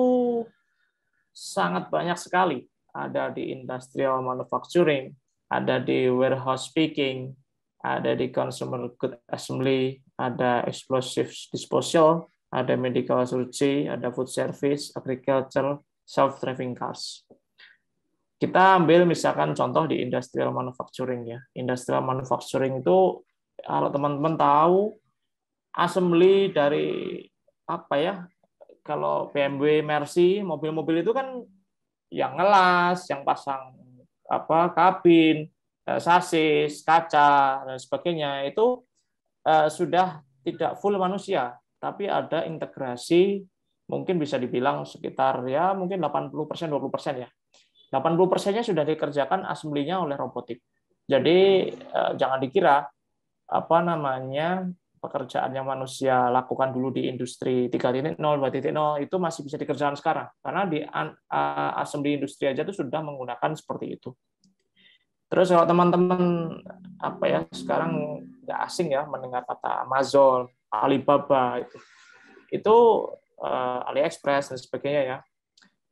sangat banyak sekali. Ada di industrial manufacturing, ada di warehouse picking, ada di consumer good assembly, ada explosive disposal, ada medical surgery, ada food service, agriculture, self-driving cars kita ambil misalkan contoh di industrial manufacturing ya. Industrial manufacturing itu kalau teman-teman tahu assembly dari apa ya? Kalau BMW, Mercy, mobil-mobil itu kan yang ngelas, yang pasang apa kabin, eh, sasis, kaca dan sebagainya itu eh, sudah tidak full manusia, tapi ada integrasi mungkin bisa dibilang sekitar ya mungkin 80 persen 20 persen ya 80 persennya sudah dikerjakan assemblinya oleh robotik. Jadi eh, jangan dikira apa namanya pekerjaan yang manusia lakukan dulu di industri 3.0, 2.0 itu masih bisa dikerjakan sekarang karena di eh, assembly industri aja itu sudah menggunakan seperti itu. Terus kalau teman-teman apa ya sekarang nggak asing ya mendengar kata Amazon, Alibaba itu, itu eh, AliExpress dan sebagainya ya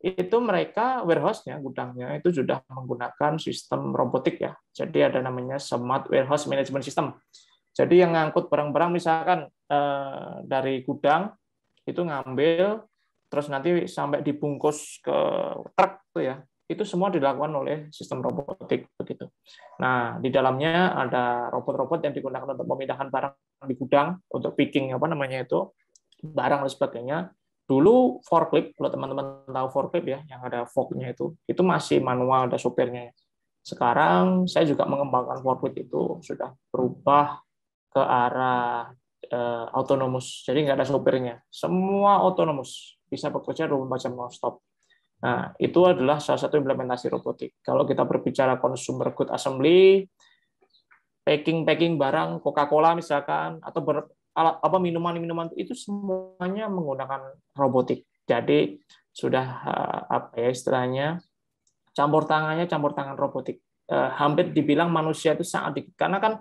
itu mereka warehouse-nya, gudangnya itu sudah menggunakan sistem robotik ya. Jadi ada namanya smart warehouse management system. Jadi yang ngangkut barang-barang misalkan eh, dari gudang itu ngambil terus nanti sampai dibungkus ke truk itu ya. Itu semua dilakukan oleh sistem robotik begitu. Nah, di dalamnya ada robot-robot yang digunakan untuk pemindahan barang di gudang untuk picking apa namanya itu barang dan sebagainya dulu forklift kalau teman-teman tahu forklift ya yang ada forknya itu itu masih manual ada sopirnya sekarang saya juga mengembangkan forklift itu sudah berubah ke arah uh, autonomous jadi nggak ada sopirnya semua autonomous bisa bekerja 24 jam non-stop. nah itu adalah salah satu implementasi robotik kalau kita berbicara consumer good assembly packing packing barang Coca-Cola misalkan atau alat apa minuman-minuman itu semuanya menggunakan robotik. Jadi sudah eh, apa ya istilahnya campur tangannya campur tangan robotik. Eh, hampir dibilang manusia itu sangat dikit karena kan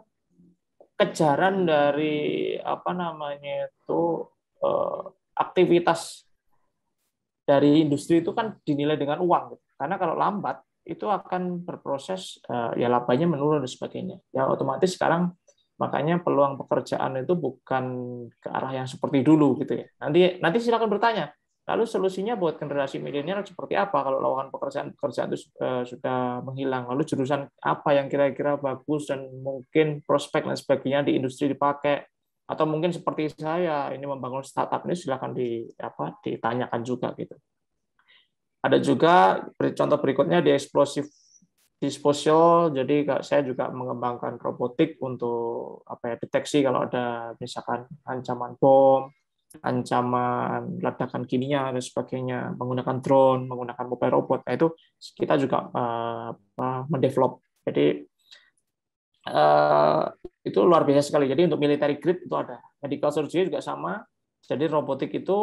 kejaran dari apa namanya itu eh, aktivitas dari industri itu kan dinilai dengan uang Karena kalau lambat itu akan berproses ya labanya menurun dan sebagainya. Ya otomatis sekarang Makanya peluang pekerjaan itu bukan ke arah yang seperti dulu gitu ya. Nanti nanti silakan bertanya. Lalu solusinya buat generasi milenial seperti apa kalau lawan pekerjaan-pekerjaan itu eh, sudah menghilang? Lalu jurusan apa yang kira-kira bagus dan mungkin prospek dan sebagainya di industri dipakai? Atau mungkin seperti saya ini membangun startup ini silakan di apa ditanyakan juga gitu. Ada juga contoh berikutnya di explosive disposal jadi saya juga mengembangkan robotik untuk apa ya deteksi kalau ada misalkan ancaman bom ancaman ledakan kimia dan sebagainya menggunakan drone menggunakan mobile robot nah, itu kita juga uh, mendevelop jadi uh, itu luar biasa sekali jadi untuk military grade itu ada medical surgery juga sama jadi robotik itu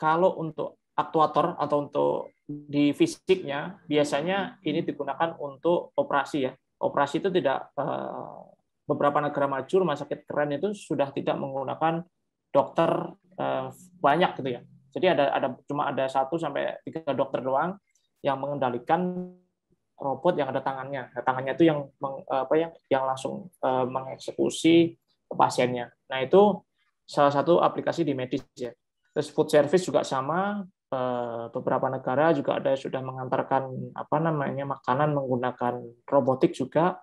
kalau untuk aktuator atau untuk di fisiknya biasanya ini digunakan untuk operasi ya. Operasi itu tidak eh, beberapa negara maju rumah sakit keren itu sudah tidak menggunakan dokter eh, banyak gitu ya. Jadi ada ada cuma ada satu sampai tiga dokter doang yang mengendalikan robot yang ada tangannya. Nah, tangannya itu yang meng, eh, apa yang yang langsung mengeksekusi pasiennya. Nah, itu salah satu aplikasi di medis ya. Terus food service juga sama, Eh, beberapa negara juga ada sudah mengantarkan apa namanya makanan menggunakan robotik juga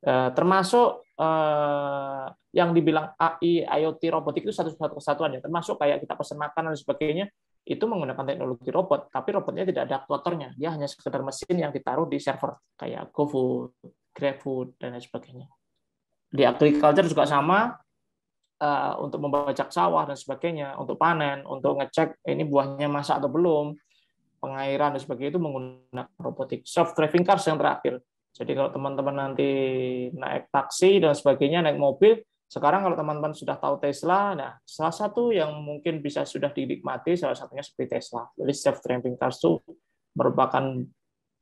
eh, termasuk eh, yang dibilang AI IoT robotik itu satu satu kesatuan ya termasuk kayak kita pesan makanan dan sebagainya itu menggunakan teknologi robot tapi robotnya tidak ada aktuatornya dia hanya sekedar mesin yang ditaruh di server kayak GoFood, GrabFood dan lain sebagainya di agriculture juga sama Eh, untuk membajak sawah dan sebagainya, untuk panen, untuk ngecek ini buahnya masak atau belum, pengairan dan sebagainya itu menggunakan robotik. Self driving cars yang terakhir. Jadi kalau teman-teman nanti naik taksi dan sebagainya, naik mobil, sekarang kalau teman-teman sudah tahu Tesla, nah salah satu yang mungkin bisa sudah dinikmati salah satunya seperti Tesla. Jadi self driving cars itu merupakan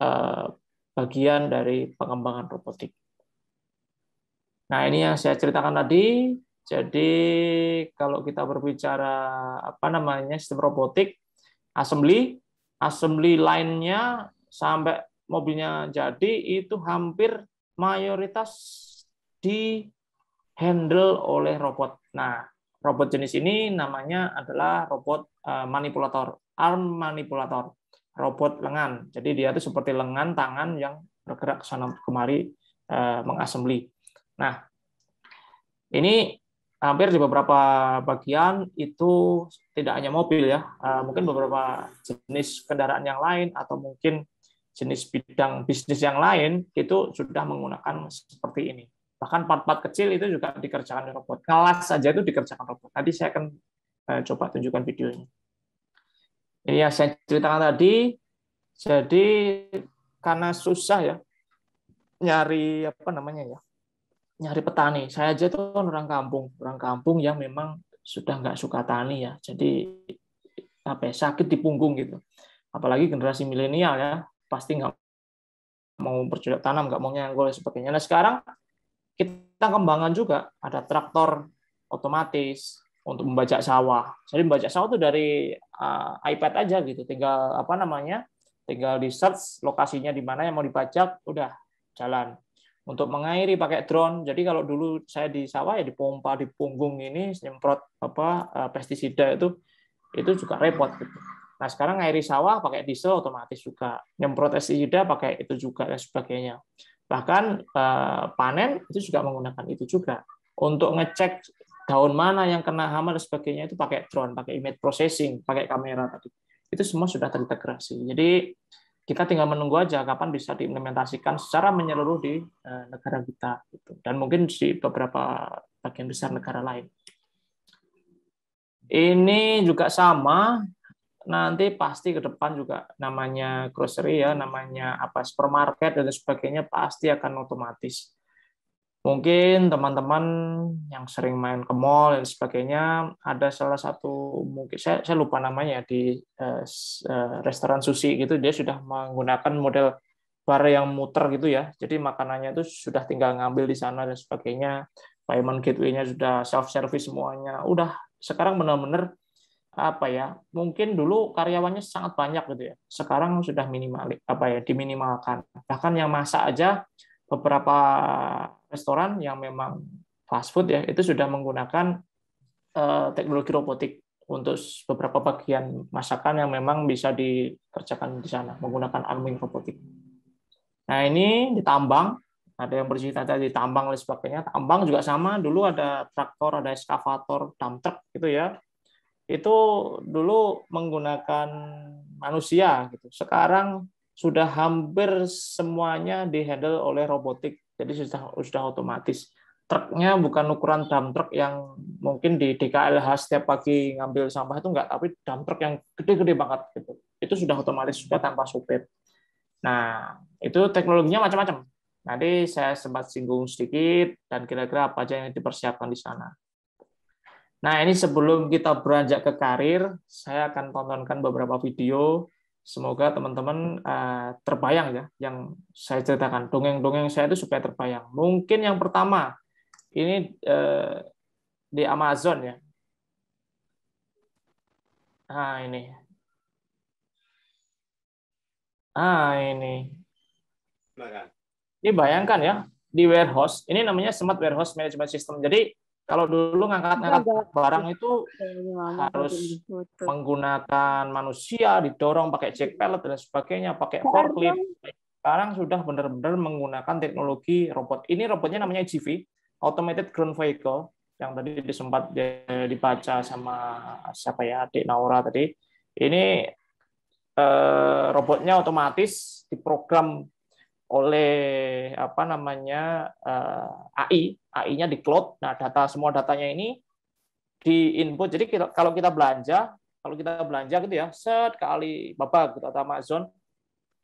eh, bagian dari pengembangan robotik. Nah, ini yang saya ceritakan tadi jadi kalau kita berbicara apa namanya sistem robotik, assembly, assembly lainnya sampai mobilnya jadi itu hampir mayoritas di handle oleh robot. Nah, robot jenis ini namanya adalah robot eh, manipulator, arm manipulator, robot lengan. Jadi dia itu seperti lengan tangan yang bergerak sana kemari eh, mengassembly. Nah, ini hampir di beberapa bagian itu tidak hanya mobil ya, eh, mungkin beberapa jenis kendaraan yang lain atau mungkin jenis bidang bisnis yang lain itu sudah menggunakan seperti ini. Bahkan part-part kecil itu juga dikerjakan robot. Kelas saja itu dikerjakan robot. Tadi saya akan eh, coba tunjukkan videonya. Ini yang saya ceritakan tadi, jadi karena susah ya nyari apa namanya ya nyari petani. Saya aja tuh kan orang kampung, orang kampung yang memang sudah nggak suka tani ya. Jadi apa ya, sakit di punggung gitu. Apalagi generasi milenial ya, pasti nggak mau bercocok tanam, nggak mau nyanggol dan sebagainya. Nah sekarang kita kembangan juga ada traktor otomatis untuk membajak sawah. Jadi membajak sawah itu dari uh, iPad aja gitu, tinggal apa namanya, tinggal di search lokasinya di mana yang mau dibajak, udah jalan untuk mengairi pakai drone. Jadi kalau dulu saya di sawah ya dipompa di punggung ini nyemprot apa eh, pestisida itu itu juga repot gitu. Nah, sekarang ngairi sawah pakai diesel otomatis juga, nyemprot pestisida pakai itu juga dan sebagainya. Bahkan eh, panen itu juga menggunakan itu juga. Untuk ngecek daun mana yang kena hama dan sebagainya itu pakai drone, pakai image processing, pakai kamera tadi. Itu semua sudah terintegrasi. Jadi kita tinggal menunggu aja kapan bisa diimplementasikan secara menyeluruh di eh, negara kita gitu. dan mungkin di beberapa bagian besar negara lain. Ini juga sama nanti pasti ke depan juga namanya grocery ya, namanya apa supermarket dan sebagainya pasti akan otomatis. Mungkin teman-teman yang sering main ke mall dan sebagainya, ada salah satu mungkin saya, saya lupa namanya di eh, eh, restoran sushi gitu dia sudah menggunakan model bar yang muter gitu ya. Jadi makanannya itu sudah tinggal ngambil di sana dan sebagainya. Payment gateway-nya sudah self service semuanya. Udah sekarang benar-benar apa ya? Mungkin dulu karyawannya sangat banyak gitu ya. Sekarang sudah minimal apa ya diminimalkan. Bahkan yang masak aja beberapa restoran yang memang fast food ya itu sudah menggunakan uh, teknologi robotik untuk beberapa bagian masakan yang memang bisa dikerjakan di sana menggunakan arming robotik. Nah ini ditambang, ada yang bercerita tadi tambang dan sebagainya. Tambang juga sama, dulu ada traktor, ada eskavator, dump truck gitu ya. Itu dulu menggunakan manusia gitu. Sekarang sudah hampir semuanya dihandle oleh robotik jadi sudah sudah otomatis. Truknya bukan ukuran dump truck yang mungkin di DKLH setiap pagi ngambil sampah itu enggak, tapi dump truck yang gede-gede banget gitu. Itu sudah otomatis sudah tanpa supir. Nah, itu teknologinya macam-macam. Nanti saya sempat singgung sedikit dan kira-kira apa aja yang dipersiapkan di sana. Nah, ini sebelum kita beranjak ke karir, saya akan tontonkan beberapa video semoga teman-teman uh, terbayang ya yang saya ceritakan dongeng-dongeng saya itu supaya terbayang mungkin yang pertama ini uh, di Amazon ya ah ini ah ini ini bayangkan ya di warehouse ini namanya smart warehouse management system jadi kalau dulu ngangkat-ngangkat barang itu harus gitu gitu. menggunakan manusia, didorong pakai jack pallet dan sebagainya, pakai forklift. Sekarang sudah benar-benar menggunakan teknologi robot. Ini robotnya namanya GV, Automated Ground Vehicle, yang tadi disempat dibaca sama siapa ya, adik Naura tadi. Ini eh, robotnya otomatis diprogram oleh apa namanya eh, AI AI-nya di cloud. Nah, data semua datanya ini di input. Jadi kita, kalau kita belanja, kalau kita belanja gitu ya, set kali bapak gitu atau Amazon.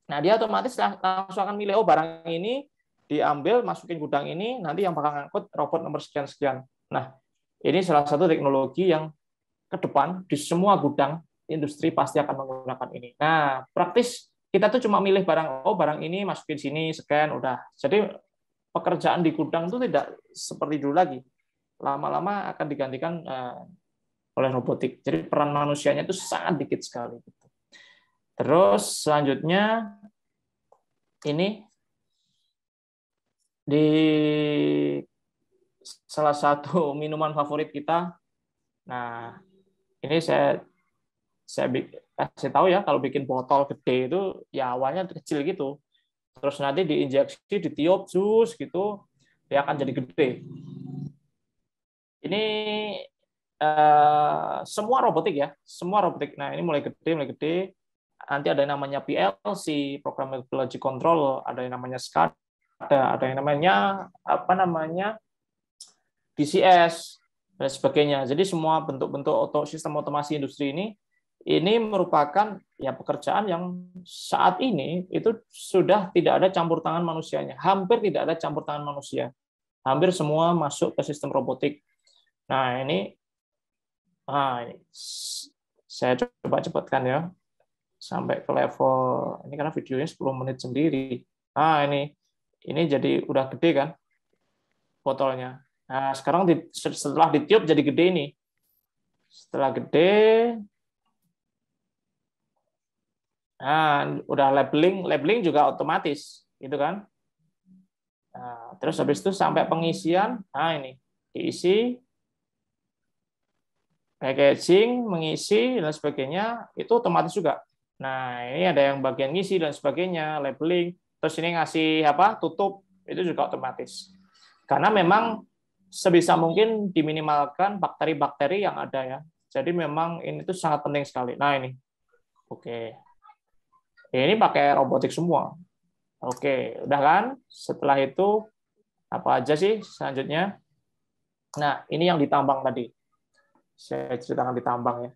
Nah, dia otomatis langsung akan milih oh barang ini diambil masukin gudang ini nanti yang bakal ngangkut robot nomor sekian sekian. Nah, ini salah satu teknologi yang ke depan di semua gudang industri pasti akan menggunakan ini. Nah, praktis kita tuh cuma milih barang, oh barang ini masukin sini, scan, udah. Jadi pekerjaan di gudang itu tidak seperti dulu lagi. Lama-lama akan digantikan eh, oleh robotik. Jadi peran manusianya itu sangat dikit sekali. Gitu. Terus selanjutnya ini di salah satu minuman favorit kita. Nah, ini saya saya kasih tahu ya kalau bikin botol gede itu ya awalnya kecil gitu terus nanti diinjeksi ditiup jus gitu dia akan jadi gede ini uh, semua robotik ya semua robotik nah ini mulai gede mulai gede nanti ada yang namanya PLC program logic control ada yang namanya SCAD ada yang namanya apa namanya DCS dan sebagainya jadi semua bentuk-bentuk sistem otomasi industri ini ini merupakan ya pekerjaan yang saat ini itu sudah tidak ada campur tangan manusianya. Hampir tidak ada campur tangan manusia. Hampir semua masuk ke sistem robotik. Nah, ini nah, saya coba cepatkan ya. Sampai ke level ini karena videonya 10 menit sendiri. Ah, ini ini jadi udah gede kan botolnya. Nah, sekarang di, setelah ditiup jadi gede ini. Setelah gede, Nah, udah labeling, labeling juga otomatis, gitu kan? Nah, terus habis itu sampai pengisian, nah ini diisi packaging, mengisi dan sebagainya itu otomatis juga. Nah, ini ada yang bagian ngisi dan sebagainya, labeling, terus ini ngasih apa? tutup, itu juga otomatis. Karena memang sebisa mungkin diminimalkan bakteri-bakteri yang ada ya. Jadi memang ini tuh sangat penting sekali. Nah, ini. Oke. Ya, ini pakai robotik semua. Oke, udah kan? Setelah itu apa aja sih selanjutnya? Nah, ini yang ditambang tadi. Saya ceritakan ditambang ya.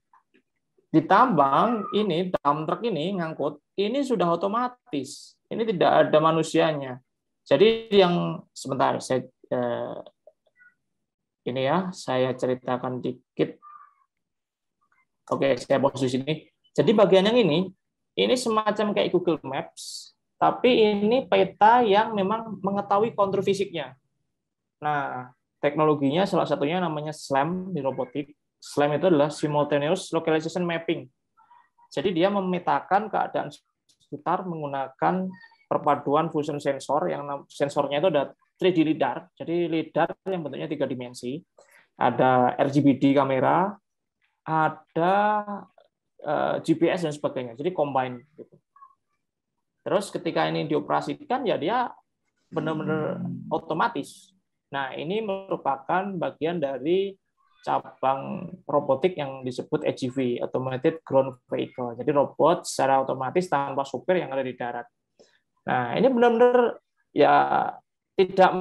Ditambang ini dump truck ini ngangkut, ini sudah otomatis. Ini tidak ada manusianya. Jadi yang sebentar saya eh, ini ya, saya ceritakan dikit. Oke, saya posisi ini. Jadi bagian yang ini ini semacam kayak Google Maps, tapi ini peta yang memang mengetahui kontur fisiknya. Nah, teknologinya salah satunya namanya SLAM di robotik. SLAM itu adalah Simultaneous Localization Mapping. Jadi dia memetakan keadaan sekitar menggunakan perpaduan fusion sensor yang sensornya itu ada 3D lidar. Jadi lidar yang bentuknya tiga dimensi. Ada RGBD kamera, ada Eh, GPS dan sebagainya. Jadi combine. Gitu. Terus ketika ini dioperasikan ya dia benar-benar otomatis. Nah ini merupakan bagian dari cabang robotik yang disebut AGV, Automated Ground Vehicle. Jadi robot secara otomatis tanpa supir yang ada di darat. Nah ini benar-benar ya tidak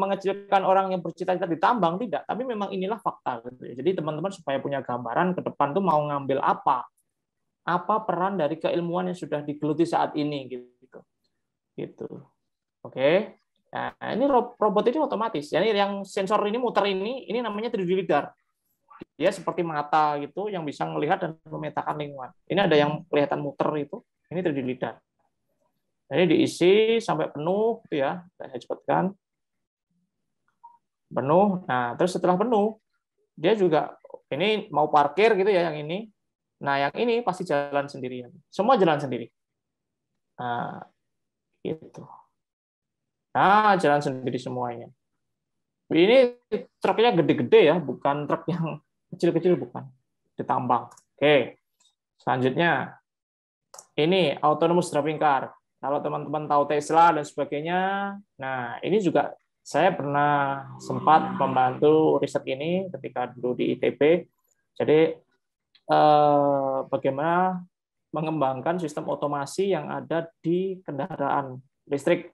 mengecilkan orang yang bercita-cita di tambang tidak, tapi memang inilah fakta. Gitu ya. Jadi teman-teman supaya punya gambaran ke depan tuh mau ngambil apa, apa peran dari keilmuan yang sudah digeluti saat ini gitu gitu oke okay. nah ini robot ini otomatis jadi yang sensor ini muter ini ini namanya 3D lidar dia seperti mata gitu yang bisa melihat dan memetakan lingkungan ini ada yang kelihatan muter itu ini 3D lidar jadi nah, diisi sampai penuh gitu ya saya cepatkan penuh nah terus setelah penuh dia juga ini mau parkir gitu ya yang ini Nah, yang ini pasti jalan sendirian. Semua jalan sendiri. Nah, gitu. Nah, jalan sendiri semuanya. Ini truknya gede-gede ya, bukan truk yang kecil-kecil, bukan. Ditambang. Oke, selanjutnya. Ini autonomous driving car. Kalau teman-teman tahu Tesla dan sebagainya, nah ini juga saya pernah sempat membantu riset ini ketika dulu di ITB. Jadi Eh, bagaimana mengembangkan sistem otomasi yang ada di kendaraan listrik.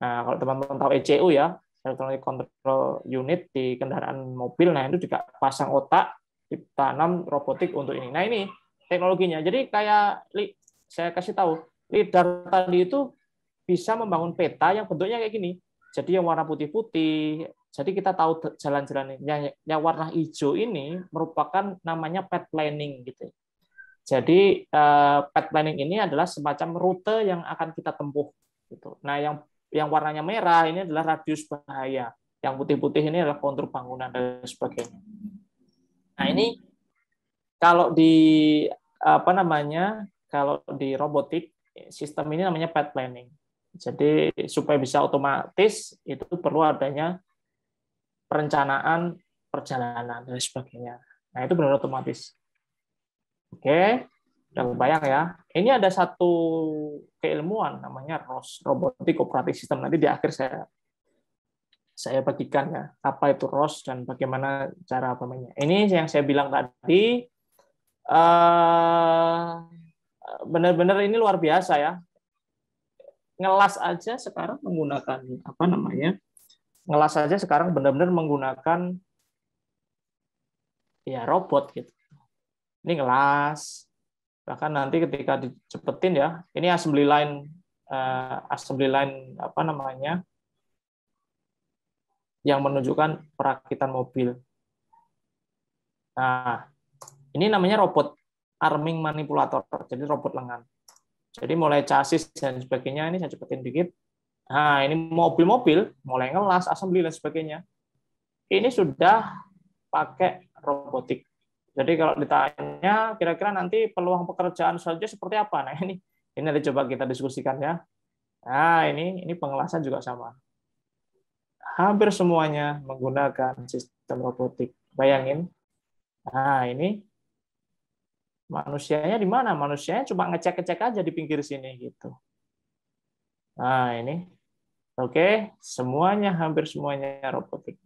Nah, kalau teman-teman tahu ECU ya, electronic control unit di kendaraan mobil, nah itu juga pasang otak, ditanam robotik untuk ini. Nah ini teknologinya. Jadi kayak saya kasih tahu, lidar tadi itu bisa membangun peta yang bentuknya kayak gini. Jadi yang warna putih-putih, jadi kita tahu jalan-jalan yang, yang warna hijau ini merupakan namanya path planning gitu. Ya. Jadi path eh, planning ini adalah semacam rute yang akan kita tempuh gitu. Nah, yang yang warnanya merah ini adalah radius bahaya. Yang putih-putih ini adalah kontur bangunan dan sebagainya. Nah, ini kalau di apa namanya? Kalau di robotik sistem ini namanya path planning. Jadi supaya bisa otomatis itu perlu adanya perencanaan perjalanan dan sebagainya. Nah, itu benar otomatis. Oke, udah kebayang ya. Ini ada satu keilmuan namanya ROS, Robotik Operating System. Nanti di akhir saya saya bagikan ya, apa itu ROS dan bagaimana cara pemainnya. Ini yang saya bilang tadi, eh, benar-benar ini luar biasa ya. Ngelas aja sekarang menggunakan apa namanya ngelas saja sekarang benar-benar menggunakan ya robot gitu. Ini ngelas. Bahkan nanti ketika dicepetin ya, ini assembly line uh, assembly line apa namanya? yang menunjukkan perakitan mobil. Nah, ini namanya robot arming manipulator, jadi robot lengan. Jadi mulai chassis dan sebagainya ini saya cepetin dikit. Nah, ini mobil-mobil, mulai ngelas, assembly, dan sebagainya. Ini sudah pakai robotik. Jadi kalau ditanya, kira-kira nanti peluang pekerjaan saja seperti apa? Nah, ini ini nanti coba kita diskusikan ya. Nah, ini ini pengelasan juga sama. Hampir semuanya menggunakan sistem robotik. Bayangin. Nah, ini manusianya di mana? Manusianya cuma ngecek-ngecek aja di pinggir sini gitu. Nah, ini Oke, semuanya hampir semuanya robotik.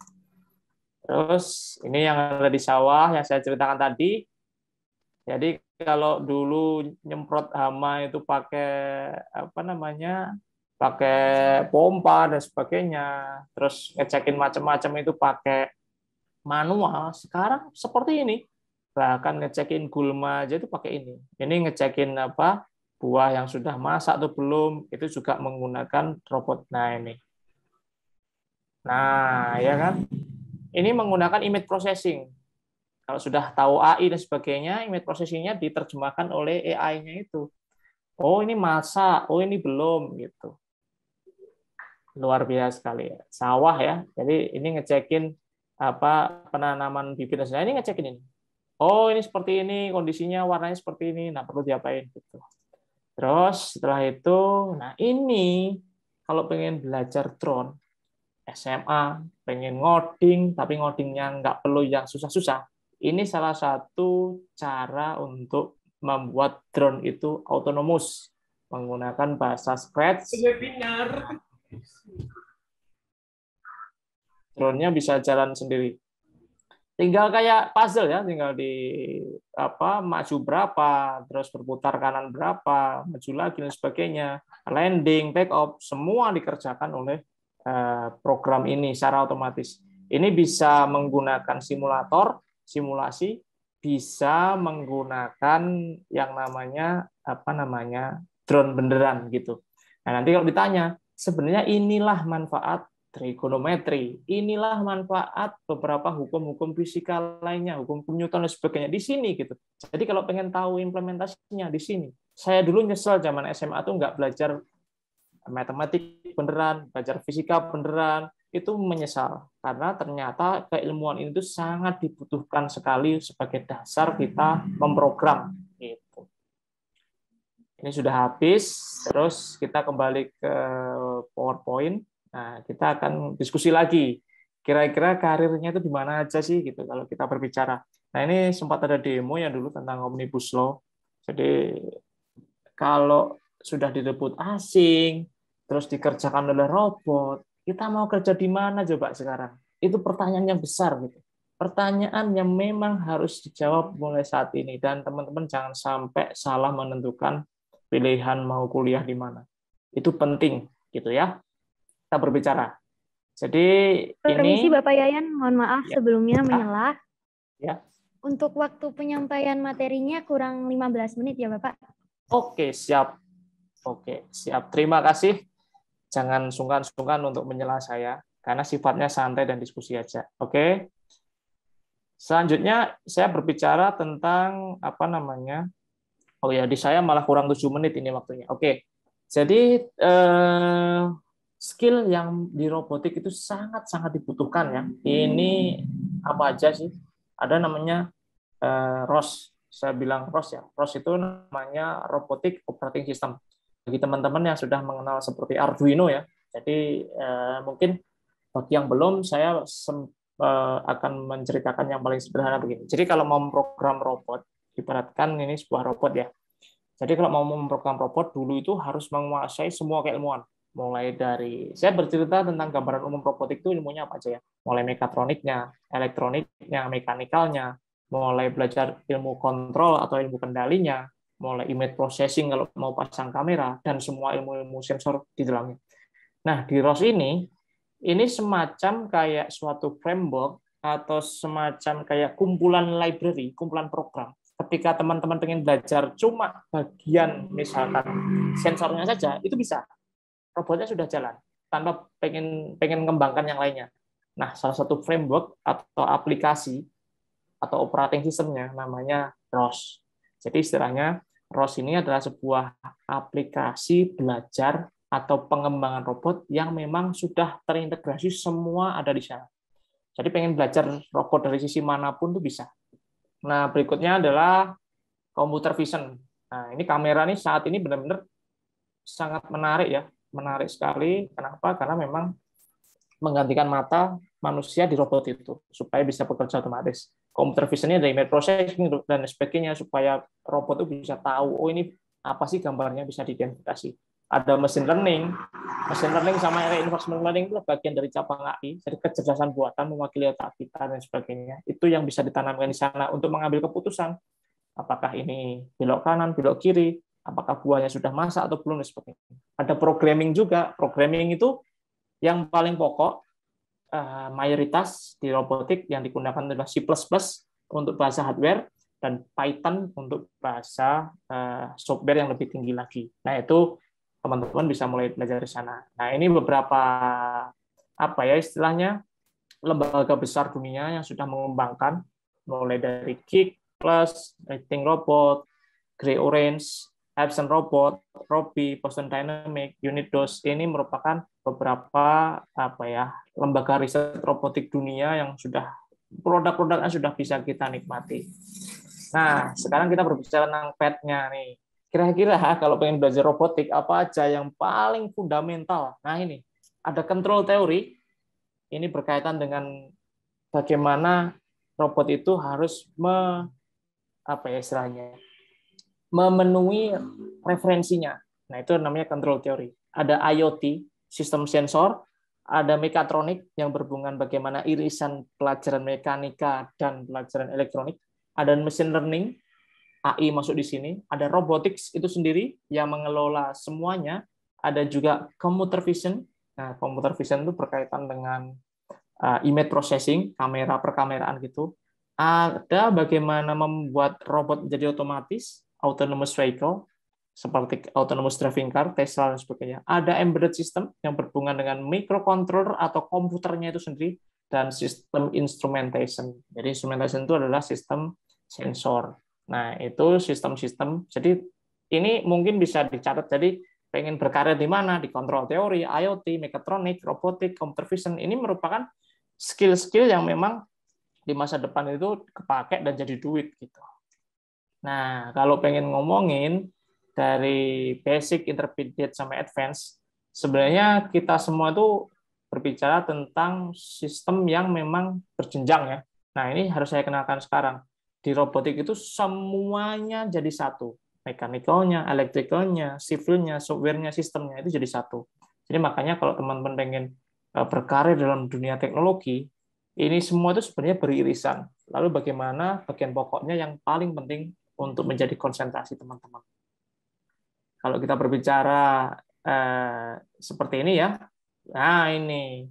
Terus ini yang ada di sawah yang saya ceritakan tadi. Jadi kalau dulu nyemprot hama itu pakai apa namanya? pakai pompa dan sebagainya. Terus ngecekin macam-macam itu pakai manual. Sekarang seperti ini. Bahkan ngecekin gulma aja itu pakai ini. Ini ngecekin apa? buah yang sudah masak atau belum itu juga menggunakan robot nah ini nah ya kan ini menggunakan image processing kalau sudah tahu AI dan sebagainya image processingnya diterjemahkan oleh AI-nya itu oh ini masak oh ini belum gitu luar biasa sekali ya. sawah ya jadi ini ngecekin apa penanaman bibit dan ini ngecekin ini oh ini seperti ini kondisinya warnanya seperti ini nah perlu diapain gitu Terus setelah itu, nah ini kalau pengen belajar drone SMA, pengen ngoding, tapi ngodingnya nggak perlu yang susah-susah. Ini salah satu cara untuk membuat drone itu autonomous menggunakan bahasa Scratch. Webinar. Drone-nya bisa jalan sendiri tinggal kayak puzzle ya tinggal di apa maju berapa terus berputar kanan berapa maju lagi dan sebagainya landing take off semua dikerjakan oleh eh, program ini secara otomatis ini bisa menggunakan simulator simulasi bisa menggunakan yang namanya apa namanya drone beneran gitu nah nanti kalau ditanya sebenarnya inilah manfaat trigonometri. Inilah manfaat beberapa hukum-hukum fisika lainnya, hukum Newton dan sebagainya di sini gitu. Jadi kalau pengen tahu implementasinya di sini. Saya dulu nyesel zaman SMA tuh nggak belajar matematik beneran, belajar fisika beneran, itu menyesal karena ternyata keilmuan ini itu sangat dibutuhkan sekali sebagai dasar kita memprogram gitu. Ini sudah habis, terus kita kembali ke PowerPoint. Nah, kita akan diskusi lagi. Kira-kira karirnya itu di mana aja sih gitu kalau kita berbicara. Nah, ini sempat ada demo ya dulu tentang Omnibus Law. Jadi kalau sudah direbut asing, terus dikerjakan oleh robot, kita mau kerja di mana coba sekarang? Itu pertanyaan yang besar gitu. Pertanyaan yang memang harus dijawab mulai saat ini dan teman-teman jangan sampai salah menentukan pilihan mau kuliah di mana. Itu penting gitu ya kita berbicara. Jadi Permisi ini Bapak Yayan, mohon maaf ya. sebelumnya ah. menyela. Ya. Untuk waktu penyampaian materinya kurang 15 menit ya Bapak. Oke, siap. Oke, siap. Terima kasih. Jangan sungkan-sungkan untuk menyela saya karena sifatnya santai dan diskusi aja. Oke. Selanjutnya saya berbicara tentang apa namanya? Oh ya, di saya malah kurang 7 menit ini waktunya. Oke. Jadi eh skill yang di robotik itu sangat-sangat dibutuhkan ya. Ini apa aja sih? Ada namanya eh, ROS. Saya bilang ROS ya. ROS itu namanya Robotic Operating System. Bagi teman-teman yang sudah mengenal seperti Arduino ya. Jadi eh, mungkin bagi yang belum saya sem- eh, akan menceritakan yang paling sederhana begini. Jadi kalau mau program robot, ibaratkan ini sebuah robot ya. Jadi kalau mau memprogram robot dulu itu harus menguasai semua keilmuan mulai dari saya bercerita tentang gambaran umum robotik itu ilmunya apa aja ya mulai mekatroniknya elektroniknya mekanikalnya mulai belajar ilmu kontrol atau ilmu kendalinya mulai image processing kalau mau pasang kamera dan semua ilmu-ilmu sensor di dalamnya nah di ROS ini ini semacam kayak suatu framework atau semacam kayak kumpulan library kumpulan program ketika teman-teman pengen belajar cuma bagian misalkan sensornya saja itu bisa robotnya sudah jalan tanpa pengen pengen mengembangkan yang lainnya. Nah, salah satu framework atau aplikasi atau operating sistemnya namanya ROS. Jadi istilahnya ROS ini adalah sebuah aplikasi belajar atau pengembangan robot yang memang sudah terintegrasi semua ada di sana. Jadi pengen belajar robot dari sisi manapun tuh bisa. Nah, berikutnya adalah computer vision. Nah, ini kamera nih saat ini benar-benar sangat menarik ya menarik sekali. Kenapa? Karena memang menggantikan mata manusia di robot itu supaya bisa bekerja otomatis. Computer vision ini dari image processing dan sebagainya supaya robot itu bisa tahu oh ini apa sih gambarnya bisa diidentifikasi. Ada mesin learning, mesin learning sama reinforcement learning itu bagian dari cabang AI, dari kecerdasan buatan mewakili otak kita dan sebagainya. Itu yang bisa ditanamkan di sana untuk mengambil keputusan apakah ini belok kanan, belok kiri, apakah buahnya sudah masak atau belum seperti itu. Ada programming juga. Programming itu yang paling pokok uh, mayoritas di robotik yang digunakan adalah C++ untuk bahasa hardware dan Python untuk bahasa uh, software yang lebih tinggi lagi. Nah, itu teman-teman bisa mulai belajar di sana. Nah, ini beberapa apa ya istilahnya lembaga besar dunia yang sudah mengembangkan mulai dari Kick Plus, Rating Robot, Grey Orange, Epson Robot, Robi, Boston Dynamics, Unidos ini merupakan beberapa apa ya lembaga riset robotik dunia yang sudah produk-produknya sudah bisa kita nikmati. Nah, sekarang kita berbicara tentang petnya nih. Kira-kira kalau pengen belajar robotik apa aja yang paling fundamental? Nah ini ada control teori. Ini berkaitan dengan bagaimana robot itu harus me, apa ya istilahnya memenuhi referensinya. Nah, itu namanya control theory. Ada IoT, sistem sensor, ada mekatronik yang berhubungan bagaimana irisan pelajaran mekanika dan pelajaran elektronik, ada machine learning, AI masuk di sini, ada robotics itu sendiri yang mengelola semuanya, ada juga computer vision. Nah, computer vision itu berkaitan dengan uh, image processing, kamera perkameraan gitu. Ada bagaimana membuat robot menjadi otomatis, autonomous vehicle seperti autonomous driving car, Tesla dan sebagainya. Ada embedded system yang berhubungan dengan microcontroller atau komputernya itu sendiri dan sistem instrumentation. Jadi instrumentation itu adalah sistem sensor. Nah, itu sistem-sistem. Jadi ini mungkin bisa dicatat. Jadi pengen berkarya di mana, di kontrol teori, IoT, mechatronic, robotik, computer vision. Ini merupakan skill-skill yang memang di masa depan itu kepake dan jadi duit gitu. Nah, kalau pengen ngomongin dari basic, intermediate, sampai advance, sebenarnya kita semua itu berbicara tentang sistem yang memang berjenjang ya. Nah, ini harus saya kenalkan sekarang. Di robotik itu semuanya jadi satu. Mekanikalnya, elektrikalnya, civilnya, softwarenya, sistemnya itu jadi satu. Jadi makanya kalau teman-teman pengen eh, berkarir dalam dunia teknologi, ini semua itu sebenarnya beririsan. Lalu bagaimana bagian pokoknya yang paling penting untuk menjadi konsentrasi teman-teman. Kalau kita berbicara eh, seperti ini ya, nah ini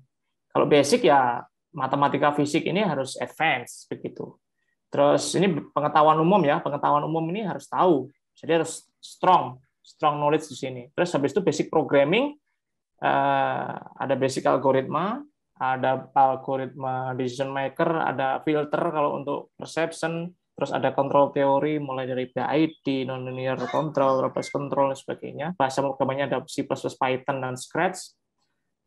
kalau basic ya matematika fisik ini harus advance begitu. Terus ini pengetahuan umum ya, pengetahuan umum ini harus tahu. Jadi harus strong, strong knowledge di sini. Terus habis itu basic programming, eh, ada basic algoritma, ada algoritma decision maker, ada filter kalau untuk perception, terus ada kontrol teori mulai dari PID, nonlinear control, robust control dan sebagainya. Bahasa programnya ada C++, Python dan Scratch.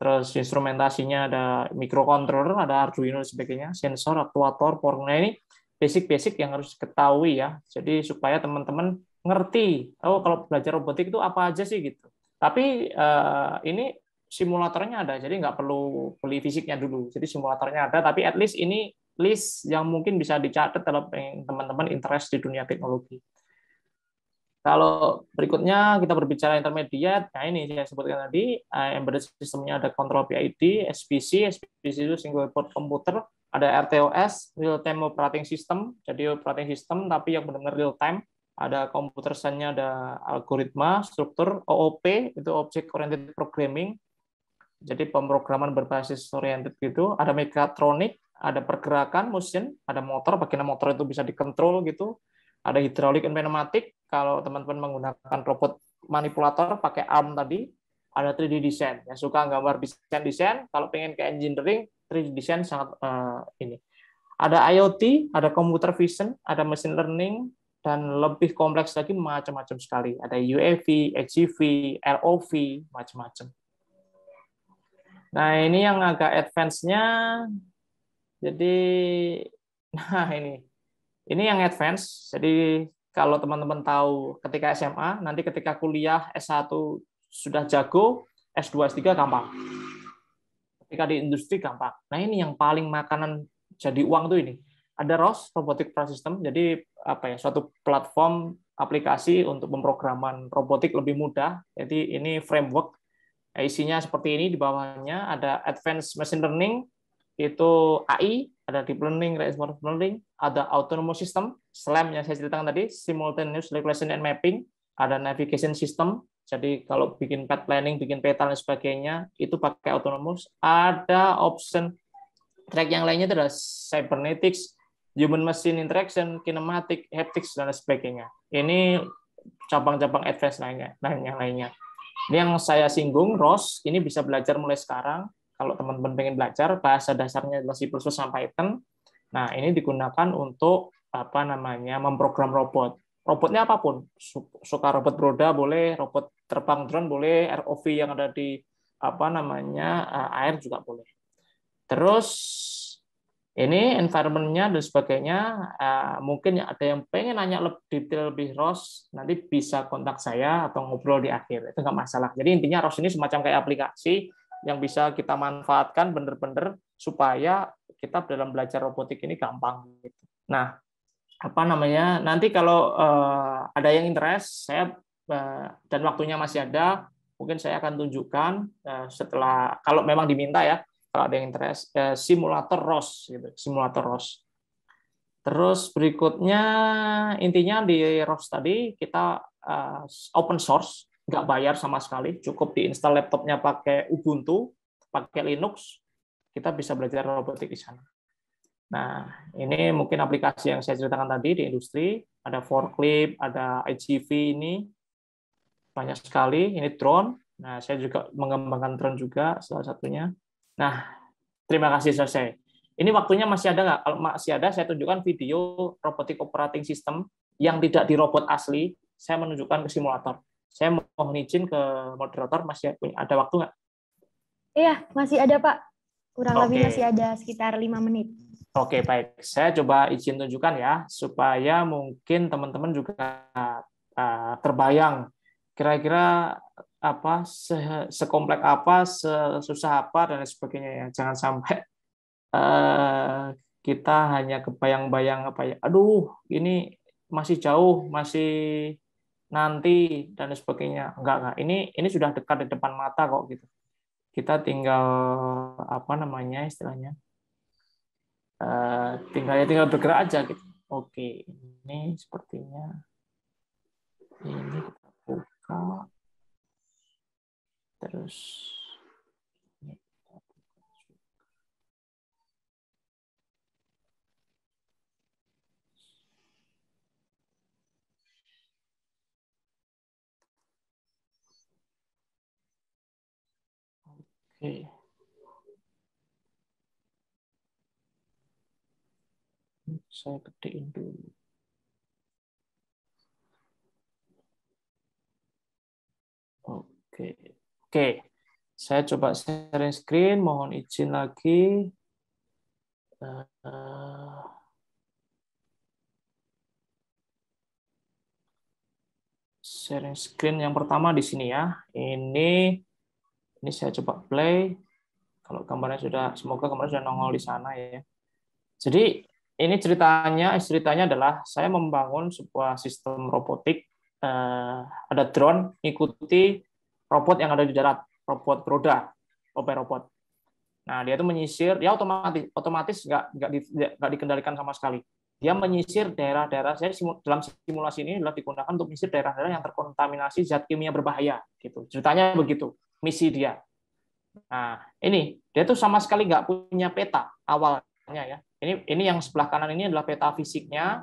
Terus instrumentasinya ada microcontroller, ada Arduino dan sebagainya, sensor, aktuator, power. Nah ini basic-basic yang harus diketahui ya. Jadi supaya teman-teman ngerti, oh kalau belajar robotik itu apa aja sih gitu. Tapi uh, ini simulatornya ada, jadi nggak perlu beli fisiknya dulu. Jadi simulatornya ada, tapi at least ini list yang mungkin bisa dicatat kalau teman-teman interest di dunia teknologi. Kalau berikutnya kita berbicara intermediate, nah ini saya sebutkan tadi, eh, embedded sistemnya ada control PID, SPC, SPC itu single port computer, ada RTOS, real time operating system, jadi operating system tapi yang benar-benar real time, ada komputer science ada algoritma, struktur, OOP, itu object oriented programming, jadi pemrograman berbasis oriented gitu, ada mechatronic ada pergerakan mesin, ada motor, bagaimana motor itu bisa dikontrol gitu, ada hidrolik dan pneumatik. Kalau teman-teman menggunakan robot manipulator pakai arm tadi, ada 3D design. Yang suka gambar desain desain, kalau pengen ke engineering, 3D design sangat uh, ini. Ada IoT, ada computer vision, ada machine learning, dan lebih kompleks lagi macam-macam sekali. Ada UAV, HGV, ROV, macam-macam. Nah, ini yang agak advance-nya jadi, nah ini. Ini yang advance. Jadi, kalau teman-teman tahu ketika SMA, nanti ketika kuliah S1 sudah jago, S2, S3 gampang. Ketika di industri gampang. Nah, ini yang paling makanan jadi uang tuh ini. Ada ROS, Robotic Process System, jadi apa ya, suatu platform aplikasi untuk pemrograman robotik lebih mudah. Jadi ini framework nah, isinya seperti ini di bawahnya ada advanced machine learning, itu AI, ada deep learning, reinforcement learning, ada autonomous system, SLAM yang saya ceritakan tadi, simultaneous regulation and mapping, ada navigation system, jadi kalau bikin path planning, bikin peta dan sebagainya, itu pakai autonomous. Ada option track yang lainnya itu ada cybernetics, human machine interaction, kinematik haptics dan sebagainya. Ini cabang-cabang advance lainnya, lain yang lainnya. Ini yang saya singgung, ROS, ini bisa belajar mulai sekarang kalau teman-teman pengen belajar bahasa dasarnya adalah C++ sama Python. Nah, ini digunakan untuk apa namanya memprogram robot. Robotnya apapun, suka robot roda boleh, robot terbang drone boleh, ROV yang ada di apa namanya eh, air juga boleh. Terus ini environmentnya dan sebagainya eh, mungkin ada yang pengen nanya lebih detail lebih ROS nanti bisa kontak saya atau ngobrol di akhir itu nggak masalah jadi intinya ROS ini semacam kayak aplikasi yang bisa kita manfaatkan benar-benar supaya kita dalam belajar robotik ini gampang gitu. Nah, apa namanya? Nanti kalau uh, ada yang interest, saya uh, dan waktunya masih ada, mungkin saya akan tunjukkan uh, setelah kalau memang diminta ya, kalau ada yang interest uh, simulator ROS gitu, simulator ROS. Terus berikutnya intinya di ROS tadi kita uh, open source nggak bayar sama sekali, cukup diinstal laptopnya pakai Ubuntu, pakai Linux, kita bisa belajar robotik di sana. Nah, ini mungkin aplikasi yang saya ceritakan tadi di industri, ada forklift, ada IGV ini, banyak sekali, ini drone, nah saya juga mengembangkan drone juga salah satunya. Nah, terima kasih selesai. Ini waktunya masih ada nggak? Kalau masih ada, saya tunjukkan video robotik operating system yang tidak di robot asli, saya menunjukkan ke simulator. Saya mohon izin ke moderator, masih ada waktu nggak? Iya, masih ada Pak. Kurang okay. lebih masih ada sekitar lima menit. Oke, okay, baik. Saya coba izin tunjukkan ya, supaya mungkin teman-teman juga eh, terbayang kira-kira apa se sekomplek apa, sesusah apa dan sebagainya ya. Jangan sampai uh, kita hanya kebayang-bayang apa ya. Aduh, ini masih jauh, masih nanti dan sebagainya. Enggak enggak. Ini ini sudah dekat di depan mata kok gitu. Kita tinggal apa namanya istilahnya? Uh, tinggal ya tinggal bergerak aja gitu. Oke, ini sepertinya ini kita buka terus Saya gedein dulu. Oke. Oke. Saya coba sharing screen, mohon izin lagi. Eh, sharing screen yang pertama di sini ya. Ini ini saya coba play. Kalau gambarnya sudah, semoga gambarnya sudah nongol di sana ya. Jadi ini ceritanya, ceritanya adalah saya membangun sebuah sistem robotik. Eh, ada drone, ikuti robot yang ada di darat, robot roda, open robot. Nah, dia itu menyisir, dia otomatis otomatis nggak nggak, di, nggak dikendalikan sama sekali. Dia menyisir daerah-daerah. Saya dalam simulasi ini adalah digunakan untuk menyisir daerah-daerah yang terkontaminasi zat kimia berbahaya. Gitu. Ceritanya begitu misi dia. Nah, ini dia tuh sama sekali nggak punya peta awalnya ya. Ini ini yang sebelah kanan ini adalah peta fisiknya.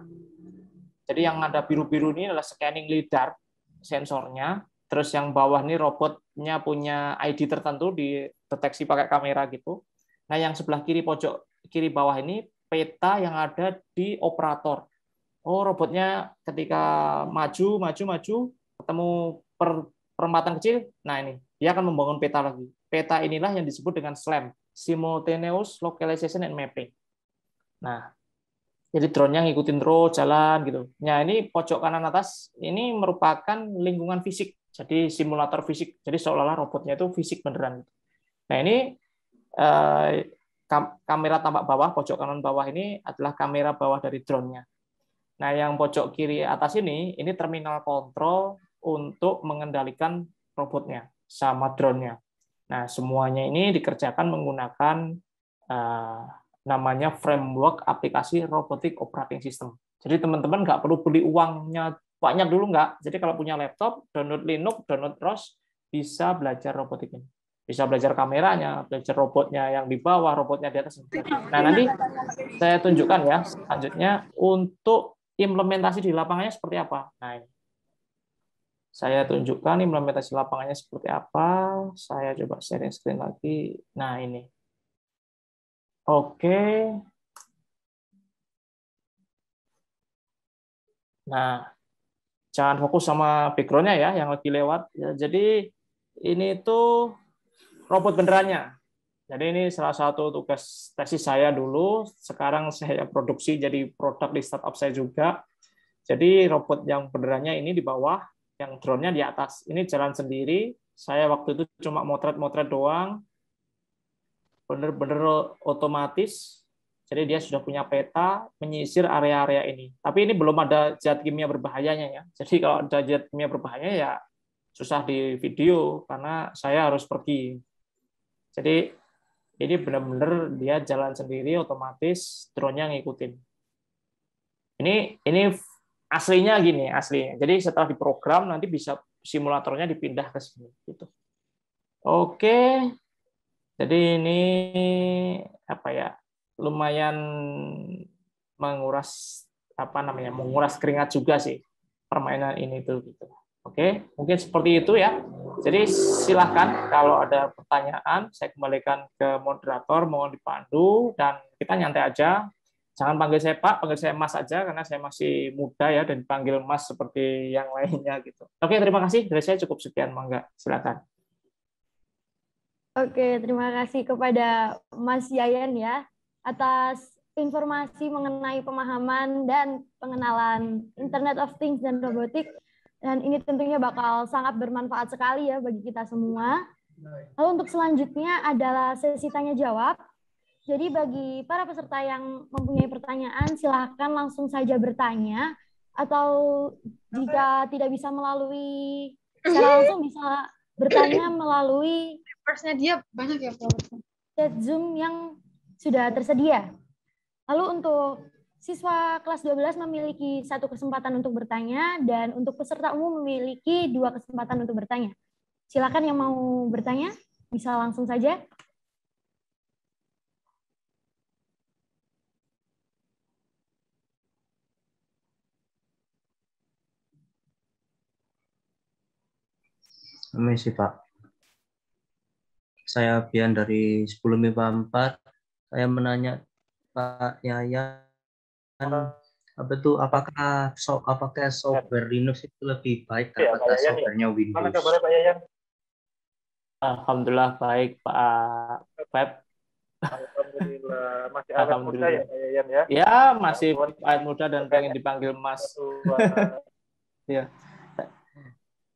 Jadi yang ada biru-biru ini adalah scanning lidar sensornya. Terus yang bawah ini robotnya punya ID tertentu dideteksi pakai kamera gitu. Nah, yang sebelah kiri pojok kiri bawah ini peta yang ada di operator. Oh, robotnya ketika maju, maju, maju, ketemu per perempatan kecil, nah ini dia akan membangun peta lagi. Peta inilah yang disebut dengan SLAM, Simultaneous Localization and Mapping. Nah, jadi drone-nya ngikutin terus jalan gitu. Nah, ini pojok kanan atas ini merupakan lingkungan fisik. Jadi simulator fisik. Jadi seolah-olah robotnya itu fisik beneran. Nah, ini eh, kam kamera tampak bawah, pojok kanan bawah ini adalah kamera bawah dari drone-nya. Nah, yang pojok kiri atas ini, ini terminal kontrol untuk mengendalikan robotnya sama drone-nya. Nah, semuanya ini dikerjakan menggunakan uh, namanya framework aplikasi robotik operating system. Jadi teman-teman nggak perlu beli uangnya banyak dulu nggak. Jadi kalau punya laptop, download Linux, download ROS, bisa belajar robotik ini. Bisa belajar kameranya, belajar robotnya yang di bawah, robotnya di atas. Nah, nanti saya tunjukkan ya selanjutnya untuk implementasi di lapangannya seperti apa. Nah, ini. Saya tunjukkan implementasi lapangannya seperti apa. Saya coba sharing screen lagi. Nah, ini. Oke. Nah, jangan fokus sama background-nya ya yang lagi lewat. Ya, jadi ini tuh robot benerannya. Jadi ini salah satu tugas tesis saya dulu. Sekarang saya produksi jadi produk di startup saya juga. Jadi robot yang benerannya ini di bawah yang drone-nya di atas. Ini jalan sendiri, saya waktu itu cuma motret-motret doang, bener-bener otomatis, jadi dia sudah punya peta menyisir area-area ini. Tapi ini belum ada zat kimia berbahayanya ya. Jadi kalau ada zat kimia berbahayanya ya susah di video karena saya harus pergi. Jadi ini benar-benar dia jalan sendiri otomatis drone-nya ngikutin. Ini ini aslinya gini aslinya. Jadi setelah diprogram nanti bisa simulatornya dipindah ke sini gitu. Oke. Jadi ini apa ya? lumayan menguras apa namanya? menguras keringat juga sih permainan ini tuh gitu. Oke, mungkin seperti itu ya. Jadi silahkan kalau ada pertanyaan saya kembalikan ke moderator mohon dipandu dan kita nyantai aja jangan panggil saya Pak, panggil saya Mas saja karena saya masih muda ya dan panggil Mas seperti yang lainnya gitu. Oke, terima kasih. Dari saya cukup sekian, Mangga. Silakan. Oke, terima kasih kepada Mas Yayan ya atas informasi mengenai pemahaman dan pengenalan Internet of Things dan robotik. Dan ini tentunya bakal sangat bermanfaat sekali ya bagi kita semua. Lalu untuk selanjutnya adalah sesi tanya jawab jadi bagi para peserta yang mempunyai pertanyaan, silahkan langsung saja bertanya. Atau jika tidak bisa melalui secara langsung, bisa bertanya melalui... Papersnya dia banyak ya, Chat Zoom yang sudah tersedia. Lalu untuk siswa kelas 12 memiliki satu kesempatan untuk bertanya dan untuk peserta umum memiliki dua kesempatan untuk bertanya. Silakan yang mau bertanya bisa langsung saja. Permisi Pak. Saya Bian dari 10 MIPA 4. Saya menanya Pak Yaya, apa itu apakah so, apakah software Linux itu lebih baik ya, daripada ya, softwarenya Windows? Mana kabarnya Pak Yaya? Alhamdulillah baik Pak Pep. Alhamdulillah masih anak muda ya Pak Yayan ya? Ya masih anak muda dan pengen dipanggil Mas. ya.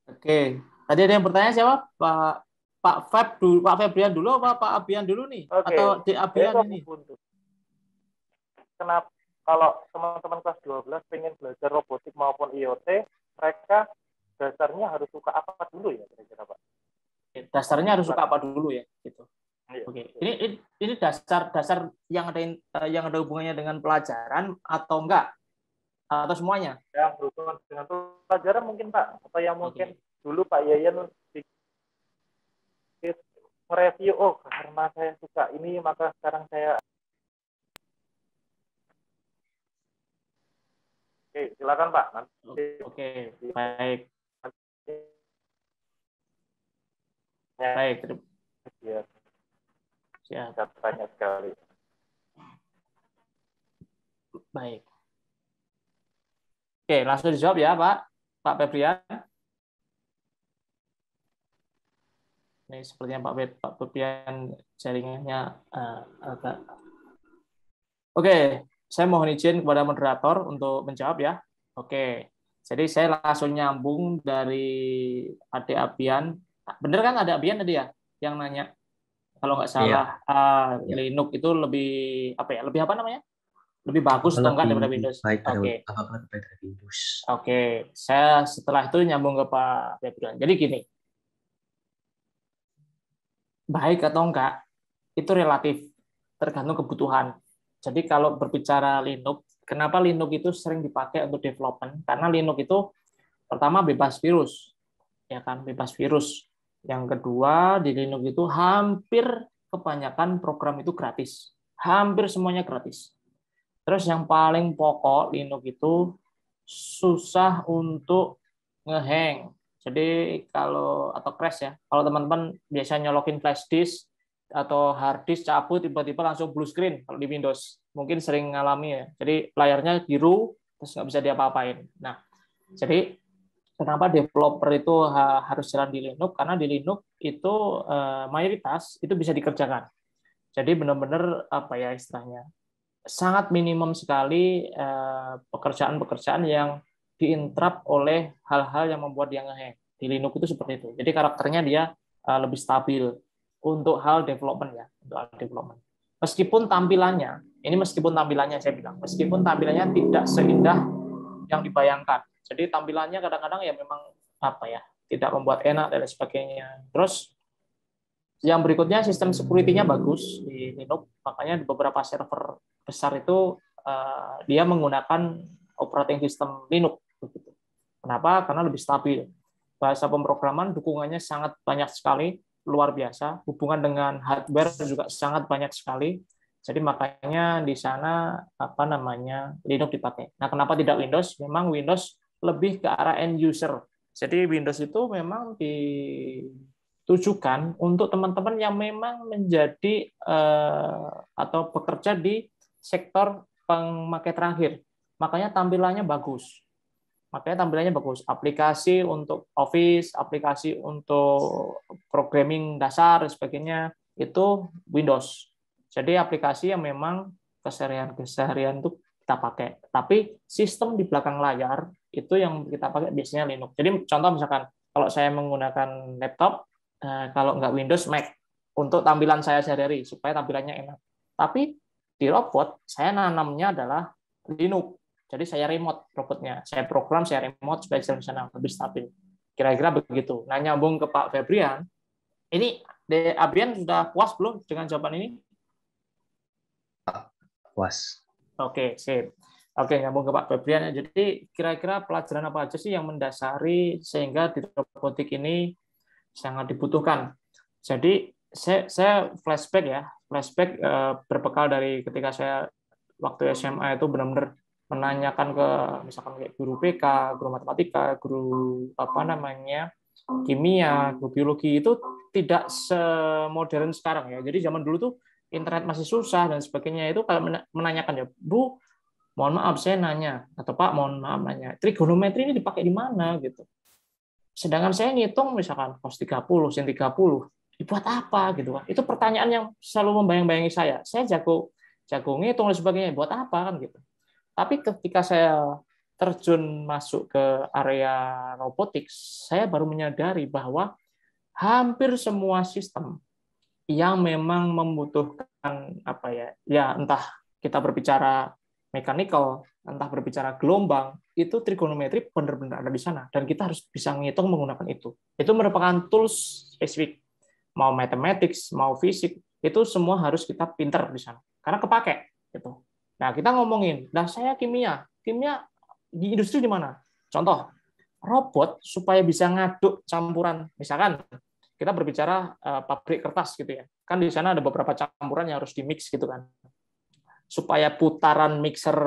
Oke, okay. Tadi ada yang bertanya siapa? Pak Pak Feb dulu, Pak Febrian dulu apa Pak Abian dulu nih? Oke. Atau di Abian ini? Kenapa kalau teman-teman kelas 12 pengen belajar robotik maupun IoT, mereka dasarnya harus suka apa dulu ya kira-kira Pak? Dasarnya harus suka apa dulu ya gitu. Iya. Oke, ini ini dasar-dasar yang ada yang ada hubungannya dengan pelajaran atau enggak? Atau semuanya? Yang berhubungan dengan pelajaran mungkin Pak, atau yang mungkin dulu Pak Yayan mereview oh karena saya suka ini maka sekarang saya oke silakan Pak nanti oke baik ya. baik ya ya banyak sekali baik oke langsung dijawab ya Pak Pak Febrian Ini sepertinya Pak Bet, Pak Bepian jaringannya uh, agak. Oke, saya mohon izin kepada moderator untuk menjawab ya. Oke, jadi saya langsung nyambung dari Ade Abian. Bener kan ada Abian tadi ya yang nanya? Kalau nggak iya. salah, ah, iya. uh, Linux itu lebih apa ya? Lebih apa namanya? lebih bagus atau enggak kan daripada Windows? Oke. Oke, okay. saya setelah itu nyambung ke Pak Febrian. Jadi gini, baik atau enggak itu relatif tergantung kebutuhan. Jadi kalau berbicara Linux, kenapa Linux itu sering dipakai untuk development? Karena Linux itu pertama bebas virus, ya kan bebas virus. Yang kedua di Linux itu hampir kebanyakan program itu gratis, hampir semuanya gratis. Terus yang paling pokok Linux itu susah untuk ngehang, jadi kalau atau crash ya, kalau teman-teman biasanya nyolokin flash disk atau hard disk cabut tiba-tiba langsung blue screen kalau di Windows mungkin sering ngalami ya. Jadi layarnya biru terus nggak bisa diapa-apain. Nah, jadi kenapa developer itu harus jalan di Linux? Karena di Linux itu eh, mayoritas itu bisa dikerjakan. Jadi benar-benar apa ya istilahnya sangat minimum sekali eh, pekerjaan-pekerjaan yang diintrap oleh hal-hal yang membuat dia ngehack. Di Linux itu seperti itu. Jadi karakternya dia uh, lebih stabil untuk hal development ya, untuk hal development. Meskipun tampilannya, ini meskipun tampilannya saya bilang, meskipun tampilannya tidak seindah yang dibayangkan. Jadi tampilannya kadang-kadang ya memang apa ya, tidak membuat enak dan sebagainya. Terus yang berikutnya sistem security-nya bagus di Linux, makanya di beberapa server besar itu uh, dia menggunakan operating system Linux. Kenapa? Karena lebih stabil. Bahasa pemrograman dukungannya sangat banyak sekali, luar biasa. Hubungan dengan hardware juga sangat banyak sekali. Jadi makanya di sana apa namanya Linux dipakai. Nah, kenapa tidak Windows? Memang Windows lebih ke arah end user. Jadi Windows itu memang ditujukan untuk teman-teman yang memang menjadi eh, atau bekerja di sektor pemakai terakhir. Makanya tampilannya bagus. Makanya tampilannya bagus. Aplikasi untuk Office, aplikasi untuk programming dasar, dan sebagainya, itu Windows. Jadi aplikasi yang memang keseharian-keseharian itu kita pakai. Tapi sistem di belakang layar itu yang kita pakai biasanya Linux. Jadi contoh misalkan kalau saya menggunakan laptop, eh, kalau nggak Windows, Mac untuk tampilan saya sehari-hari supaya tampilannya enak. Tapi di robot saya nanamnya adalah Linux. Jadi saya remote robotnya, saya program, saya remote supaya di sana lebih stabil. Kira-kira begitu. Nah nyambung ke Pak Febrian, ini De Abian sudah puas belum dengan jawaban ini? Puas. Oke, sip. Oke, nyambung ke Pak Febrian. Jadi kira-kira pelajaran apa aja sih yang mendasari sehingga di robotik ini sangat dibutuhkan? Jadi saya, saya flashback ya, flashback eh, berbekal dari ketika saya waktu SMA itu benar-benar menanyakan ke misalkan kayak guru PK, guru matematika, guru apa namanya kimia, guru biologi itu tidak semodern sekarang ya. Jadi zaman dulu tuh internet masih susah dan sebagainya itu kalau menanyakan ya Bu, mohon maaf saya nanya atau Pak mohon maaf nanya trigonometri ini dipakai di mana gitu. Sedangkan saya ngitung misalkan cos 30 sin 30 dibuat apa gitu kan. Itu pertanyaan yang selalu membayang-bayangi saya. Saya jago jago ngitung dan sebagainya buat apa kan gitu tapi ketika saya terjun masuk ke area robotik, saya baru menyadari bahwa hampir semua sistem yang memang membutuhkan apa ya, ya entah kita berbicara mekanikal, entah berbicara gelombang, itu trigonometri benar-benar ada di sana dan kita harus bisa menghitung menggunakan itu. Itu merupakan tools spesifik mau matematik, mau fisik, itu semua harus kita pinter di sana karena kepake gitu. Nah, kita ngomongin, nah saya kimia. Kimia di industri di mana? Contoh, robot supaya bisa ngaduk campuran. Misalkan kita berbicara eh, pabrik kertas gitu ya. Kan di sana ada beberapa campuran yang harus dimix gitu kan. Supaya putaran mixer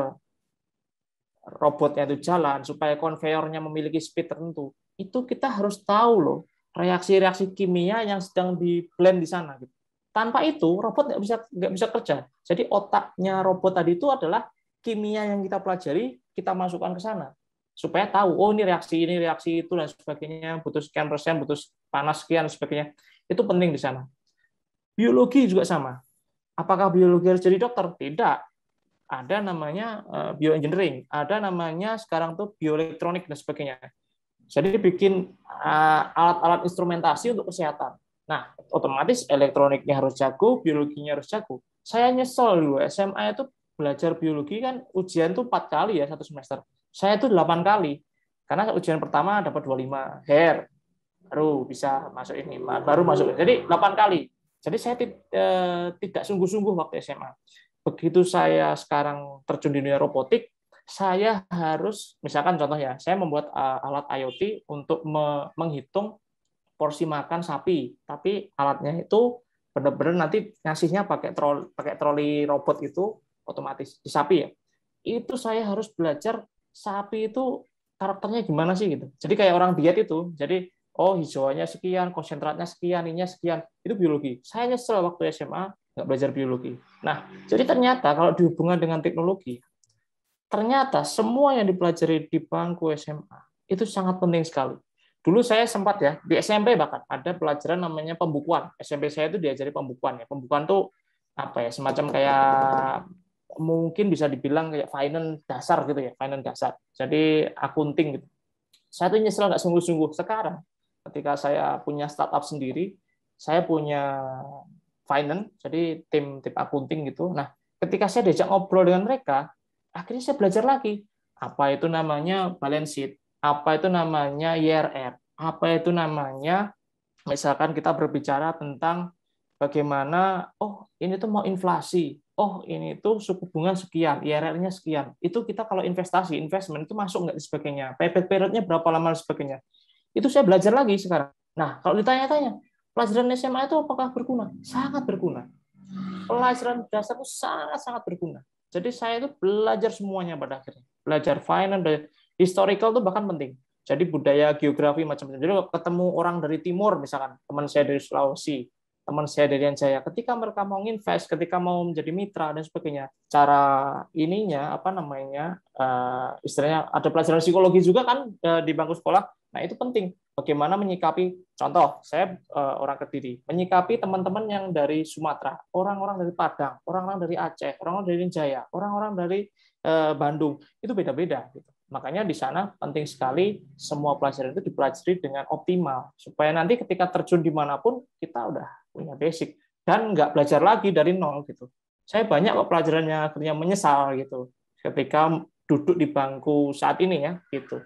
robotnya itu jalan, supaya konveyornya memiliki speed tertentu. Itu kita harus tahu loh reaksi-reaksi kimia yang sedang di blend di sana gitu. Tanpa itu robot nggak bisa nggak bisa kerja. Jadi otaknya robot tadi itu adalah kimia yang kita pelajari kita masukkan ke sana supaya tahu oh ini reaksi ini reaksi itu dan sebagainya butuh sekian persen butuh panas sekian sebagainya itu penting di sana biologi juga sama apakah biologi harus jadi dokter tidak ada namanya eh, bioengineering ada namanya sekarang tuh bioelektronik dan sebagainya jadi bikin eh, alat-alat instrumentasi untuk kesehatan Nah, otomatis elektroniknya harus jago, biologinya harus jago. Saya nyesel dulu SMA itu belajar biologi kan ujian tuh empat kali ya satu semester. Saya itu delapan kali. Karena ujian pertama dapat 25 hair, baru bisa masuk ini, baru masuk. Jadi 8 kali. Jadi saya eh, tidak sungguh-sungguh waktu SMA. Begitu saya sekarang terjun di dunia robotik, saya harus misalkan contoh ya saya membuat eh, alat IoT untuk menghitung porsi makan sapi, tapi alatnya itu benar-benar nanti ngasihnya pakai troli, pakai troli robot itu otomatis di sapi ya. Itu saya harus belajar sapi itu karakternya gimana sih gitu. Jadi kayak orang diet itu. Jadi oh hijauannya sekian, konsentratnya sekian, ininya sekian. Itu biologi. Saya nyesel waktu SMA nggak belajar biologi. Nah, jadi ternyata kalau dihubungkan dengan teknologi, ternyata semua yang dipelajari di bangku SMA itu sangat penting sekali. Dulu saya sempat ya, di SMP bahkan ada pelajaran namanya pembukuan. SMP saya itu diajari pembukuan ya. Pembukuan tuh apa ya, semacam kayak mungkin bisa dibilang kayak finance dasar gitu ya, finance dasar. Jadi akunting gitu. Saya tuh nyesel nggak sungguh-sungguh. Sekarang ketika saya punya startup sendiri, saya punya finance, jadi tim tim akunting gitu. Nah, ketika saya diajak ngobrol dengan mereka, akhirnya saya belajar lagi apa itu namanya balance sheet, apa itu namanya YRR, apa itu namanya misalkan kita berbicara tentang bagaimana oh ini tuh mau inflasi, oh ini tuh suku bunga sekian, yrr nya sekian. Itu kita kalau investasi, investment itu masuk nggak sebagainya, payback period-nya berapa lama dan sebagainya. Itu saya belajar lagi sekarang. Nah, kalau ditanya-tanya, pelajaran SMA itu apakah berguna? Sangat berguna. Pelajaran dasar itu sangat-sangat berguna. Jadi saya itu belajar semuanya pada akhirnya. Belajar finance, historical tuh bahkan penting. Jadi budaya geografi macam-macam. Jadi ketemu orang dari timur misalkan, teman saya dari Sulawesi, teman saya dari Jaya. Ketika mereka mau invest, ketika mau menjadi mitra dan sebagainya, cara ininya apa namanya? Uh, istilahnya ada pelajaran psikologi juga kan uh, di bangku sekolah. Nah, itu penting. Bagaimana menyikapi contoh, saya uh, orang Kediri, menyikapi teman-teman yang dari Sumatera, orang-orang dari Padang, orang-orang dari Aceh, orang-orang dari Jaya, orang-orang dari uh, Bandung. Itu beda-beda gitu. Makanya di sana penting sekali semua pelajaran itu dipelajari dengan optimal supaya nanti ketika terjun dimanapun kita udah punya basic dan nggak belajar lagi dari nol gitu. Saya banyak kok pelajaran yang akhirnya menyesal gitu ketika duduk di bangku saat ini ya gitu.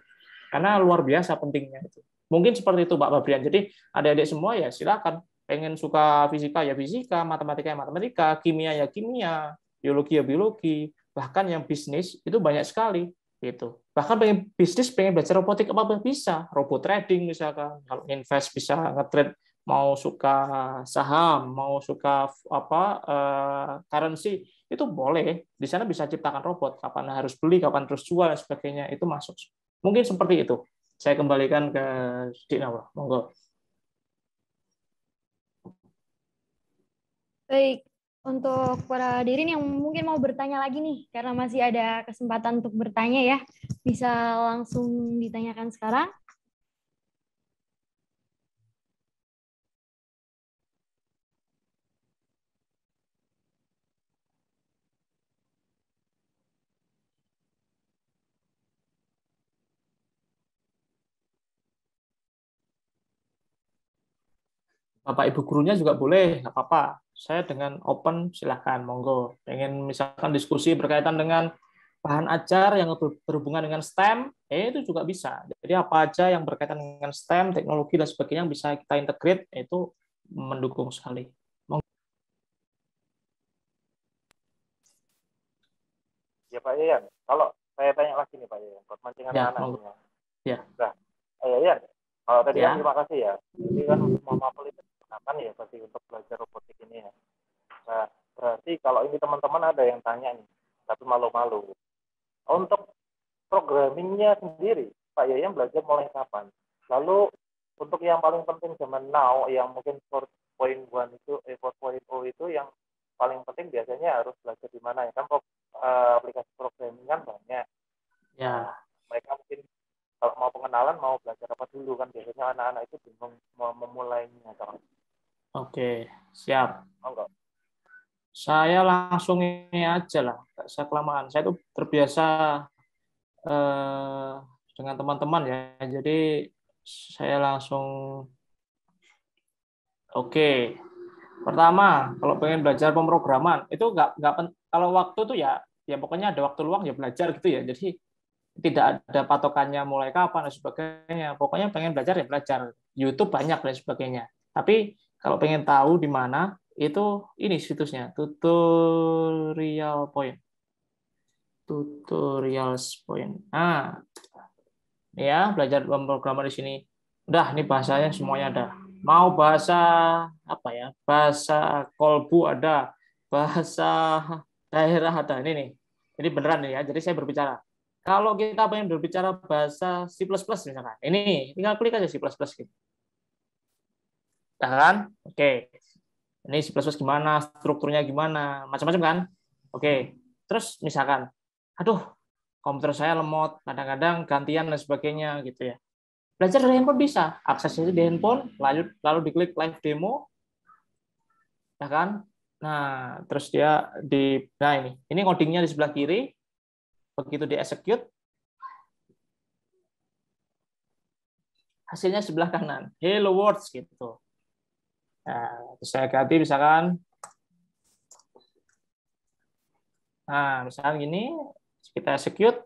Karena luar biasa pentingnya itu. Mungkin seperti itu Pak Babrian. Jadi adik-adik semua ya silakan pengen suka fisika ya fisika, matematika ya matematika, kimia ya kimia, biologi ya biologi, bahkan yang bisnis itu banyak sekali gitu bahkan pengen bisnis pengen belajar robotik apa pun bisa robot trading misalkan kalau invest bisa ngetrade mau suka saham mau suka apa uh, currency itu boleh di sana bisa ciptakan robot kapan harus beli kapan terus jual dan sebagainya itu masuk mungkin seperti itu saya kembalikan ke Dinawa monggo baik untuk para dirin yang mungkin mau bertanya lagi nih, karena masih ada kesempatan untuk bertanya ya, bisa langsung ditanyakan sekarang. Bapak Ibu gurunya juga boleh, nggak apa-apa saya dengan open silahkan monggo pengen misalkan diskusi berkaitan dengan bahan ajar yang berhubungan dengan STEM eh, itu juga bisa jadi apa aja yang berkaitan dengan STEM teknologi dan sebagainya yang bisa kita integrate eh, itu mendukung sekali monggo. ya Pak Yayan kalau saya tanya lagi nih Pak Yayan mancingan ya, anak ya. ya. Nah, Yayan kalau tadi ya. Kan terima kasih ya jadi kan mama politik digunakan ya bagi untuk belajar robotik ini ya. Nah, berarti kalau ini teman-teman ada yang tanya nih, tapi malu-malu. Untuk programmingnya sendiri, Pak Yayang belajar mulai kapan? Lalu untuk yang paling penting zaman now, yang mungkin 4.1 itu, eh, 4.0 itu yang paling penting biasanya harus belajar di mana ya? Kan eh, aplikasi programming kan banyak. Ya. Nah, mereka mungkin kalau mau pengenalan mau belajar apa dulu kan biasanya anak-anak itu bingung mau memulainya. Kan? Oke, siap. Saya langsung ini aja lah, saya kelamaan. Saya itu terbiasa eh, dengan teman-teman ya, jadi saya langsung. Oke, pertama kalau pengen belajar pemrograman itu nggak nggak kalau waktu tuh ya ya pokoknya ada waktu luang ya belajar gitu ya. Jadi tidak ada patokannya mulai kapan dan sebagainya. Pokoknya pengen belajar ya belajar. YouTube banyak dan sebagainya. Tapi kalau pengen tahu di mana, itu ini situsnya, tutorial point. Tutorial point. Nah, ya belajar pemrograman di sini. Udah, ini bahasanya semuanya ada. Mau bahasa apa ya? Bahasa kolbu ada, bahasa daerah ada. Ini nih. ini beneran ya. Jadi saya berbicara. Kalau kita pengen berbicara bahasa C++ misalkan. Ini tinggal klik aja C++ gitu. Dah kan? Oke. Okay. Ini C++ gimana, strukturnya gimana, macam-macam kan? Oke. Okay. Terus misalkan, aduh, komputer saya lemot, kadang-kadang gantian dan sebagainya gitu ya. Belajar dari handphone bisa, aksesnya di handphone, lalu lalu diklik live demo, ya kan? Nah, terus dia di nah ini, ini codingnya di sebelah kiri, begitu di execute, hasilnya sebelah kanan, hello world gitu. Ya, terus saya ganti misalkan, nah misalkan gini, kita execute,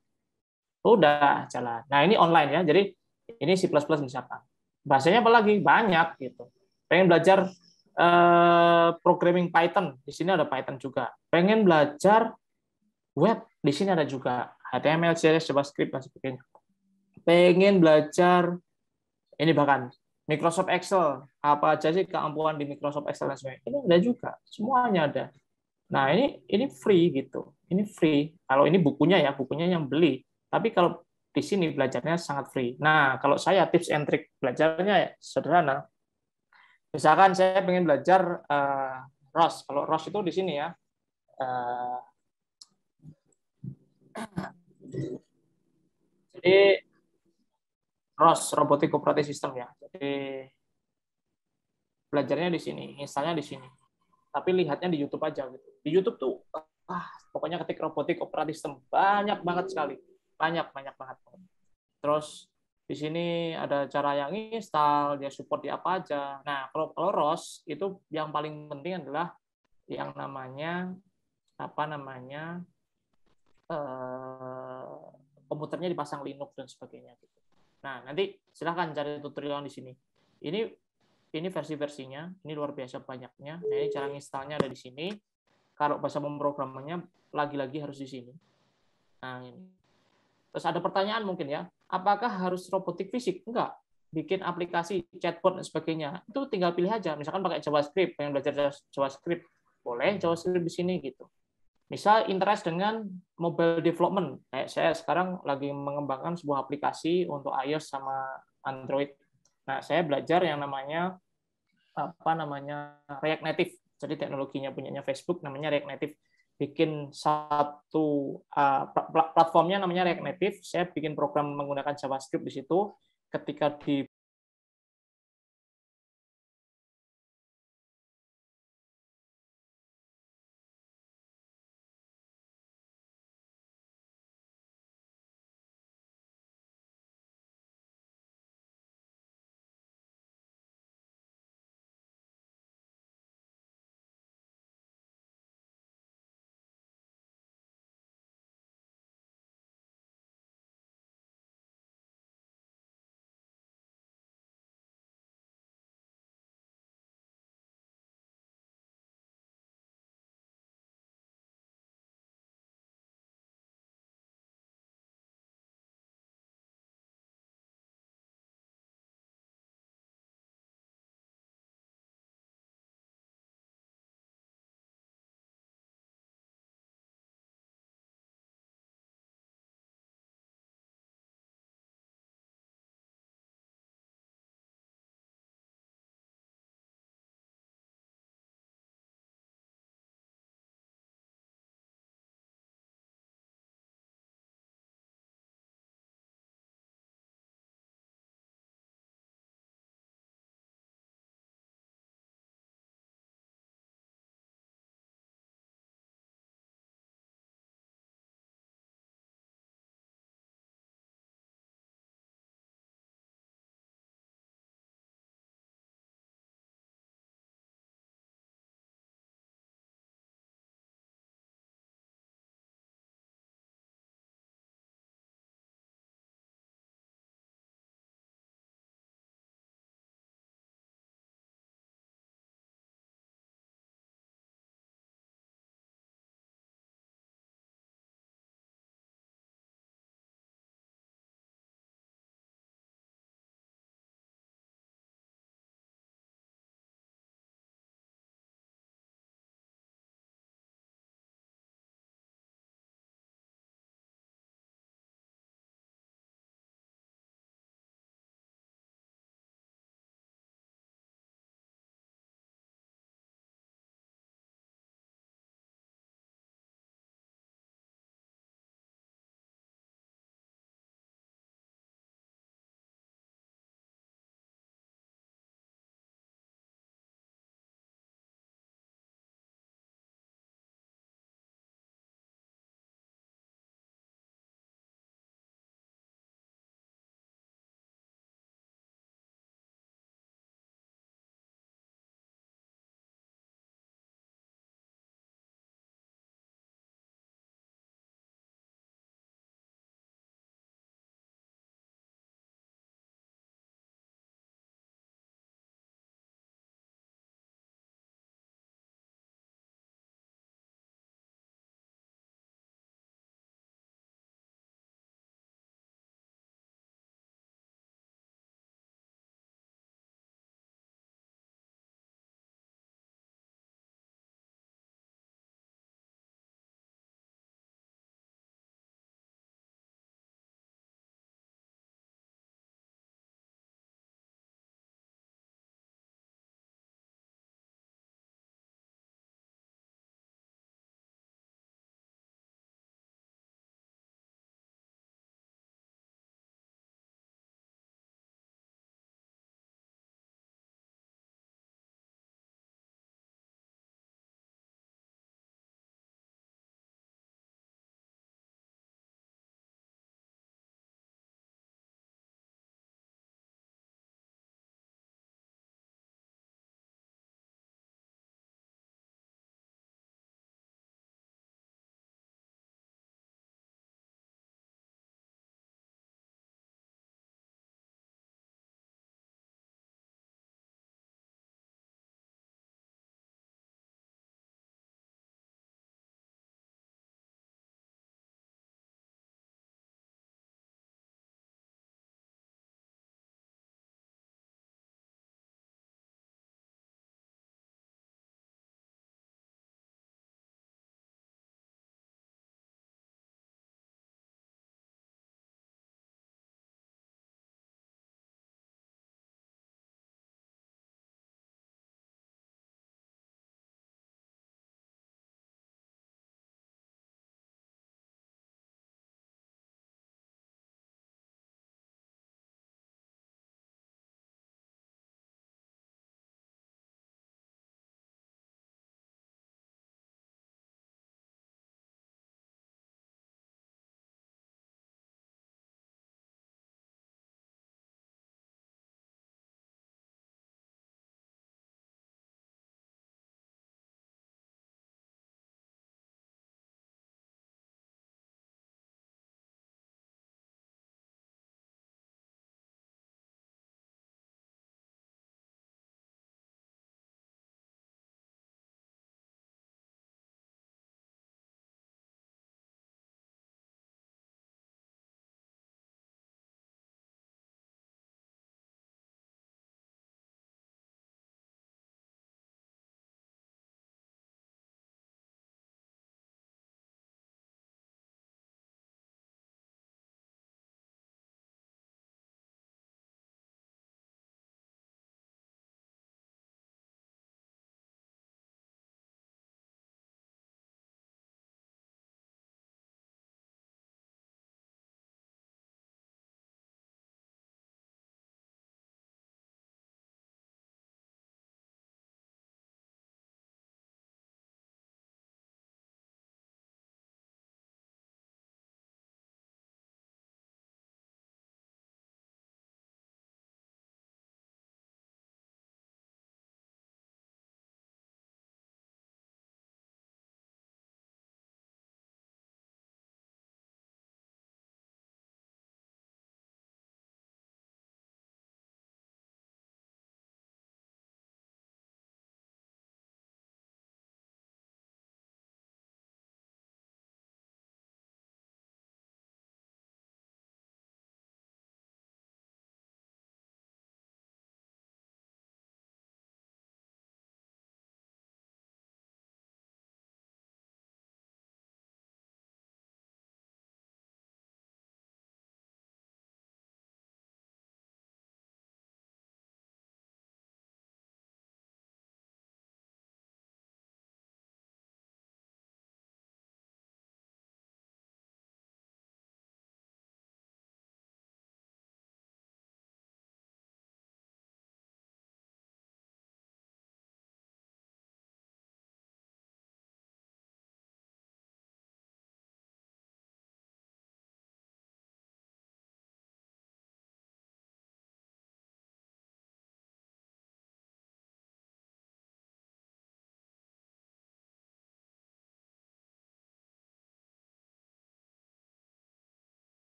udah jalan. Nah ini online ya, jadi ini C++ misalkan. Bahasanya apa lagi? Banyak gitu. Pengen belajar eh, programming Python, di sini ada Python juga. Pengen belajar web, di sini ada juga. HTML, CSS, JavaScript, dan sebagainya. Pengen belajar, ini bahkan Microsoft Excel, apa aja sih keampuhan di Microsoft Excel dan sebagainya. Ini ada juga, semuanya ada. Nah, ini ini free gitu. Ini free. Kalau ini bukunya ya, bukunya yang beli. Tapi kalau di sini belajarnya sangat free. Nah, kalau saya tips and trick belajarnya ya, sederhana. Misalkan saya ingin belajar uh, eh, ROS. Kalau ROS itu di sini ya. Uh, jadi ROS, Robotic Operating System ya belajarnya di sini, misalnya di sini. Tapi lihatnya di YouTube aja gitu. Di YouTube tuh ah pokoknya ketik robotik operatif sistem banyak banget sekali. Banyak banyak banget. Terus di sini ada cara yang install, dia support di apa aja. Nah, kalau kalau ROS itu yang paling penting adalah yang namanya apa namanya eh, komputernya dipasang Linux dan sebagainya gitu. Nah, nanti silahkan cari tutorial di sini. Ini ini versi-versinya, ini luar biasa banyaknya. Nah, ini cara installnya ada di sini. Kalau bahasa pemrogramannya lagi-lagi harus di sini. Nah, ini. Terus ada pertanyaan mungkin ya, apakah harus robotik fisik? Enggak. Bikin aplikasi, chatbot, dan sebagainya. Itu tinggal pilih aja. Misalkan pakai JavaScript, yang belajar JavaScript. Boleh hmm. JavaScript di sini gitu. Misal interest dengan mobile development, kayak saya sekarang lagi mengembangkan sebuah aplikasi untuk iOS sama Android. Nah, saya belajar yang namanya apa namanya React Native. Jadi teknologinya punyanya Facebook namanya React Native. Bikin satu uh, platformnya namanya React Native. Saya bikin program menggunakan JavaScript di situ. Ketika di